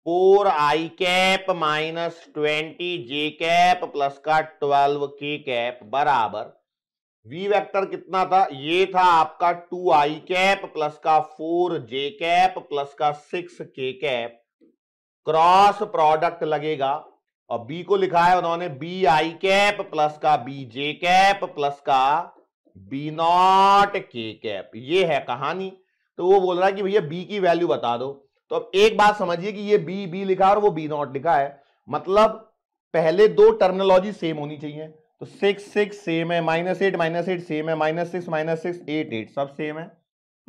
four I cap minus twenty J cap plus का ट्वेल्व के कैप बराबर वी वेक्टर कितना था ये था आपका टू आई कैप प्लस का फोर जे कैप प्लस का six K cap cross product लगेगा और बी को लिखा है उन्होंने बी आई कैप प्लस का बी जे कैप प्लस का बी नॉट के कैप ये है कहानी तो वो बोल रहा है कि भैया बी की वैल्यू बता दो तो अब एक बात समझिए कि ये बी बी लिखा और वो बी नॉट लिखा है मतलब पहले दो टर्मिनोलॉजी सेम होनी चाहिए तो सिक्स सिक्स सेम है minus eight minus eight same है minus six minus six eight eight सब सेम है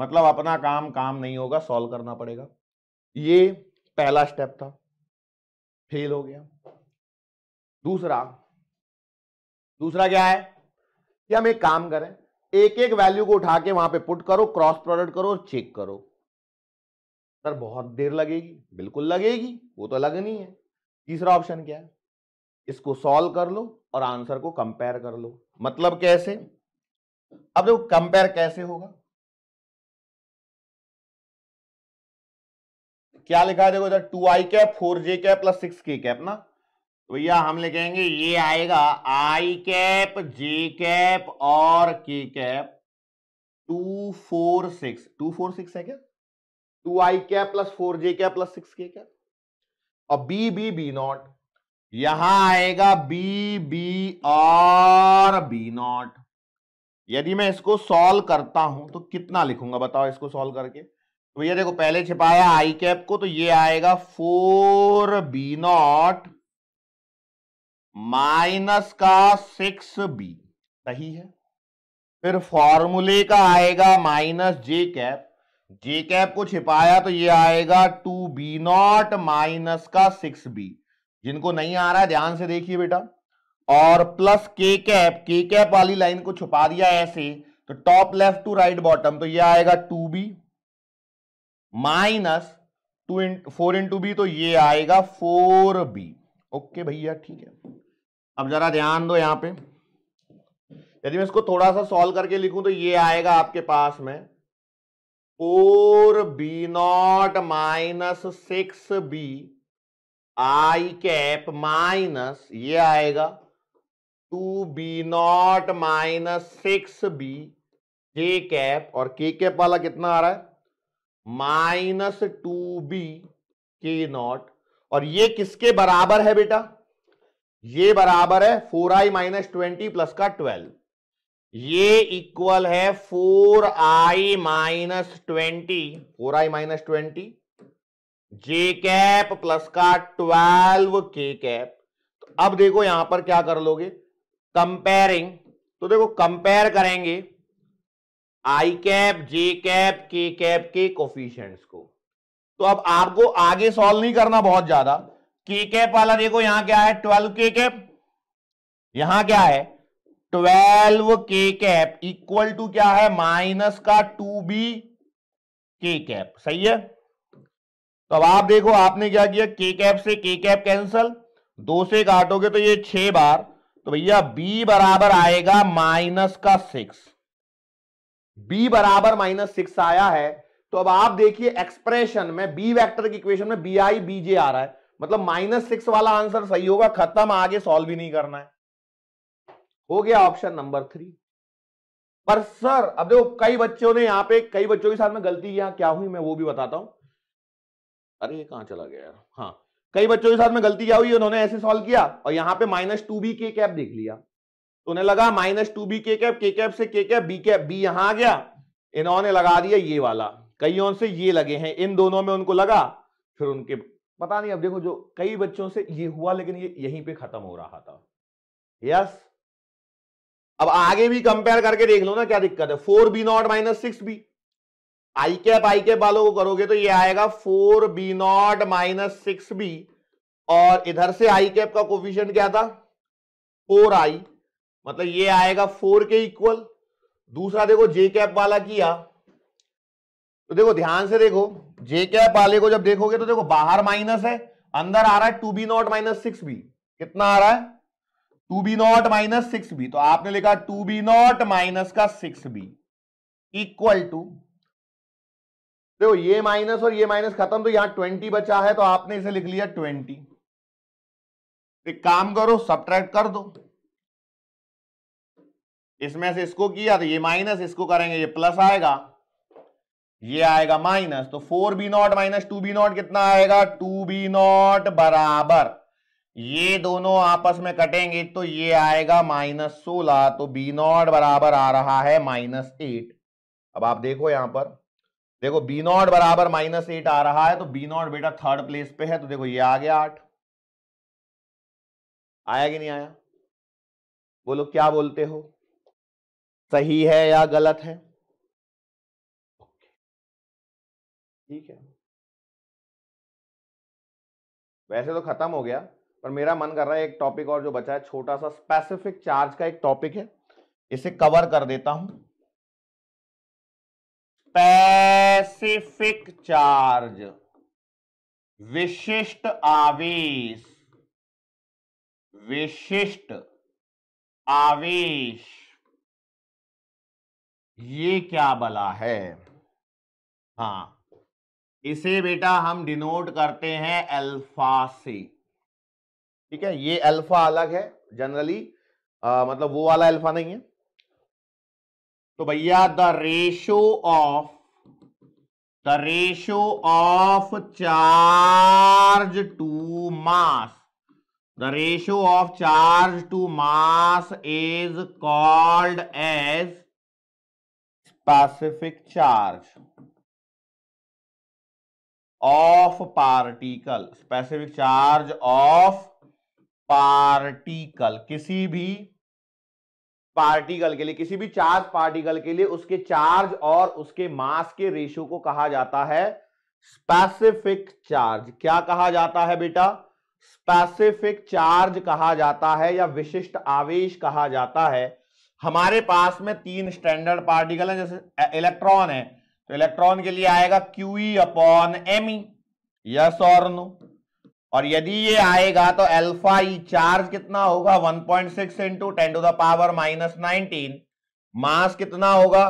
मतलब अपना काम काम नहीं होगा सॉल्व करना पड़ेगा ये पहला स्टेप था फेल हो गया दूसरा दूसरा क्या है कि हम एक काम करें एक एक वैल्यू को उठा के वहां पे पुट करो क्रॉस प्रोडक्ट करो चेक करो सर बहुत देर लगेगी बिल्कुल लगेगी वो तो लगनी है तीसरा ऑप्शन क्या है इसको सॉल्व कर लो और आंसर को कंपेयर कर लो मतलब कैसे अब देखो कंपेयर कैसे होगा क्या लिखा है देखो इधर two I cap four J cap plus six K cap ना तो भैया हम लिखेंगे ये आएगा आई कैप जे कैप और K cap two four six two four six है क्या टू आई क्या प्लस फोर जे क्या प्लस सिक्स के क्या और बी बी बी नॉट यहां आएगा B B R B naught यदि मैं इसको सॉल्व करता हूं तो कितना लिखूंगा बताओ इसको सॉल्व करके तो भैया देखो पहले छिपाया आई कैप को तो ये आएगा फोर बी नॉट माइनस का सिक्स बी सही है फिर फॉर्मूले का आएगा minus J cap J cap को छिपाया तो ये आएगा टू बी नॉट माइनस का सिक्स बी जिनको नहीं आ रहा है ध्यान से देखिए बेटा और प्लस के कैप के कैप वाली लाइन को छुपा दिया ऐसे तो top left to right bottom तो ये आएगा two B minus two in four into B तो ये आएगा फोर बी ओके भैया ठीक है अब जरा ध्यान दो यहां पे यदि मैं इसको थोड़ा सा सॉल्व करके लिखूं तो ये आएगा आपके पास में four B naught minus six B I cap minus ये आएगा two B naught minus six B K cap और के कैप वाला कितना आ रहा है minus two B K naught और ये किसके बराबर है बेटा ये बराबर है four I minus twenty plus का ट्वेल्व ये इक्वल है four I minus twenty four I minus twenty J cap plus का ट्वेल्व के कैप तो अब देखो यहां पर क्या कर लोगे कंपेयरिंग तो देखो कंपेयर करेंगे I cap J cap K cap के कोफिशियंट को तो अब आपको आगे सॉल्व नहीं करना बहुत ज्यादा के कैप वाला देखो यहां क्या है ट्वेल्व के कैप यहां क्या है twelve K cap equal to क्या है माइनस का टू बी के कैप सही है तो अब आप देखो आपने क्या किया के कैप से के कैप कैंसल दो से काटोगे तो ये छह बार तो भैया b बराबर आएगा माइनस का सिक्स b बराबर माइनस सिक्स आया है तो अब आप देखिए एक्सप्रेशन में b वेक्टर की इक्वेशन में बी आई बीजे आ रहा है मतलब माइनस सिक्स वाला आंसर सही होगा खत्म आगे सॉल्व ही नहीं करना है हो गया ऑप्शन नंबर थ्री पर सर अब देखो कई बच्चों ने यहां पे कई बच्चों के साथ में गलती यहाँ क्या हुई मैं वो भी बताता हूं अरे ये कहाँ चला गया हाँ कई बच्चों के साथ में गलती क्या हुई उन्होंने ऐसे सॉल्व किया और यहां पे minus two B K cap देख लिया तो उन्हें लगा minus two B K cap K cap से K cap B cap B यहां आ गया इन्होंने लगा दिया ये वाला कईयों से ये लगे हैं इन दोनों में उनको लगा फिर उनके पता नहीं अब देखो जो कई बच्चों से ये हुआ लेकिन ये यहीं पे खत्म हो रहा था यस अब आगे भी कंपेयर करके देख लो ना क्या दिक्कत है four B naught minus six B I cap I cap वालों को करोगे तो ये आएगा four B naught minus six B और इधर से आई कैप का कोफिशियन क्या था फोर आई मतलब ये आएगा फोर के इक्वल दूसरा देखो जे कैप वाला किया तो देखो ध्यान से देखो जे कैप वाले को जब देखोगे तो देखो बाहर माइनस है अंदर आ रहा है two B naught minus six B कितना आ रहा है two B naught minus six B तो आपने लिखा टू बी नॉट माइनस का सिक्स बी इक्वल टू देखो ये माइनस और ये माइनस खत्म तो यहां ट्वेंटी बचा है तो आपने इसे लिख लिया ट्वेंटी तो एक काम करो सब कर दो इसमें से इसको किया तो ये माइनस इसको करेंगे ये प्लस आएगा ये आएगा माइनस तो four B naught minus two B naught कितना आएगा टू बी नॉट बराबर ये दोनों आपस में कटेंगे तो ये आएगा माइनस सोलह तो बी नॉट बराबर आ रहा है माइनस एट अब आप देखो यहां पर देखो बी नॉट बराबर माइनस एट आ रहा है तो बी नॉट बेटा थर्ड प्लेस पे है तो देखो ये आ गया आठ आया कि नहीं आया बोलो क्या बोलते हो सही है या गलत है ठीक है वैसे तो खत्म हो गया पर मेरा मन कर रहा है एक टॉपिक और जो बचा है छोटा सा स्पेसिफिक चार्ज का एक टॉपिक है इसे कवर कर देता हूं स्पेसिफिक चार्ज विशिष्ट आवेश विशिष्ट आवेश ये क्या बला है हाँ इसे बेटा हम डिनोट करते हैं अल्फा से ठीक है ये अल्फा अलग है जनरली मतलब वो वाला अल्फा नहीं है तो भैया the ratio of the ratio of charge to mass the ratio of charge to mass is called as specific charge of particle specific charge of particle किसी भी पार्टिकल के लिए किसी भी चार्ज पार्टिकल के लिए उसके चार्ज और उसके मास के रेशियो को कहा जाता है स्पेसिफिक चार्ज क्या कहा जाता है बेटा स्पेसिफिक चार्ज कहा जाता है या विशिष्ट आवेश कहा जाता है हमारे पास में तीन स्टैंडर्ड पार्टिकल है जैसे इलेक्ट्रॉन है तो इलेक्ट्रॉन के लिए आएगा Q upon M E yes और नो और यदि ये आएगा तो अल्फा ई चार्ज कितना होगा 1.6 point six into ten to the power minus nineteen mass कितना होगा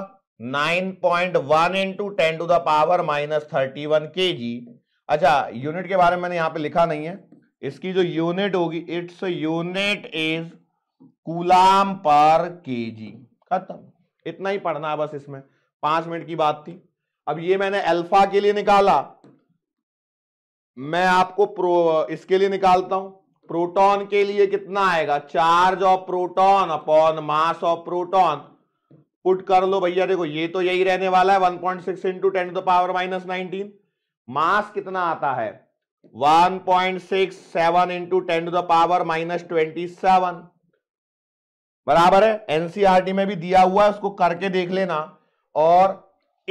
9.1 point one into ten to the power minus thirty one K G अच्छा यूनिट के बारे में मैंने यहां पे लिखा नहीं है इसकी जो यूनिट होगी इट्स यूनिट इज कुलाम पर के जी खत्म इतना ही पढ़ना है बस इसमें पांच मिनट की बात थी अब ये मैंने अल्फा के लिए निकाला मैं आपको प्रो इसके लिए निकालता हूं प्रोटॉन के लिए कितना आएगा charge of proton upon mass of proton put कर लो भैया देखो ये तो यही रहने वाला है 1.6 point six into ten to power minus nineteen mass कितना आता है 1.67 point six seven into ten to the power minus twenty seven बराबर है एनसीआरटी e में भी दिया हुआ है उसको करके देख लेना और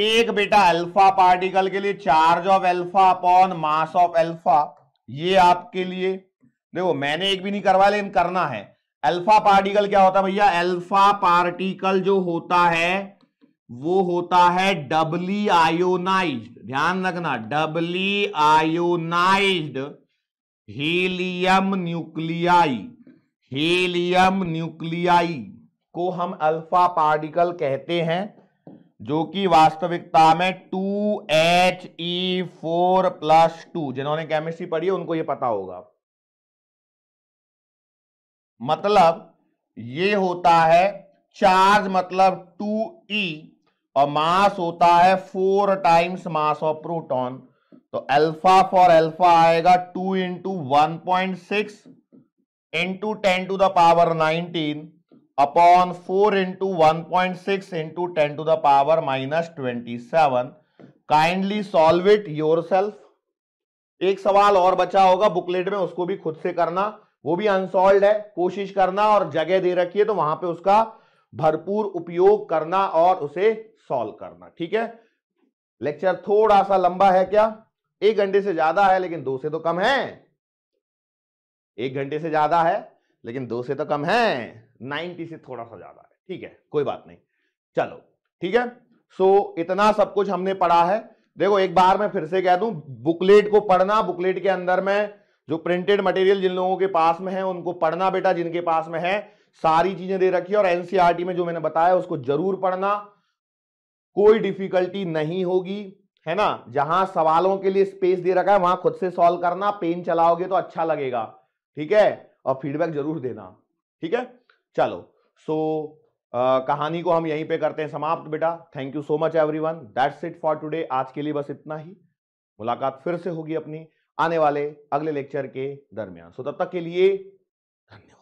एक बेटा अल्फा पार्टिकल के लिए charge of alpha upon mass of alpha ये आपके लिए देखो मैंने एक भी नहीं करवाया लेकिन करना है अल्फा पार्टिकल क्या होता है भैया अल्फा पार्टिकल जो होता है वो होता है डबली आयोनाइज्ड ध्यान रखना doubly ionized helium nuclei helium nuclei को हम अल्फा पार्टिकल कहते हैं जो कि वास्तविकता में two H E four plus two जिन्होंने केमिस्ट्री पढ़ी है उनको ये पता होगा मतलब ये होता है चार्ज मतलब टू ई और मास होता है four times mass of proton तो अल्फा फॉर अल्फा आएगा two into one point six into ten to the power nineteen upon four into one point six into ten to the power minus twenty seven kindly solve it yourself एक सवाल और बचा होगा booklet में उसको भी खुद से करना वो भी अनसॉल्व है कोशिश करना और जगह दे रखी है तो वहां पे उसका भरपूर उपयोग करना और उसे सॉल्व करना ठीक है लेक्चर थोड़ा सा लंबा है क्या एक घंटे से ज्यादा है लेकिन दो से तो कम है एक घंटे से ज्यादा है लेकिन दो से तो कम है नाइनटी से थोड़ा सा ज्यादा है ठीक है कोई बात नहीं चलो ठीक है सो so, इतना सब कुछ हमने पढ़ा है देखो एक बार मैं फिर से कह दू बुकलेट को पढ़ना बुकलेट के अंदर में जो प्रिंटेड मटेरियल जिन लोगों के पास में है उनको पढ़ना बेटा जिनके पास में है सारी चीजें दे रखी है और एनसीआरटी e में जो मैंने बताया उसको जरूर पढ़ना कोई डिफिकल्टी नहीं होगी है ना जहां सवालों के लिए स्पेस दे रखा है वहां खुद से सॉल्व करना पेन चलाओगे तो अच्छा लगेगा ठीक है और फीडबैक जरूर देना ठीक है चलो सो so, कहानी को हम यहीं पे करते हैं समाप्त बेटा thank you so much everyone that's it for today आज के लिए बस इतना ही मुलाकात फिर से होगी अपनी आने वाले अगले लेक्चर के दरमियान सो so, तब तक के लिए धन्यवाद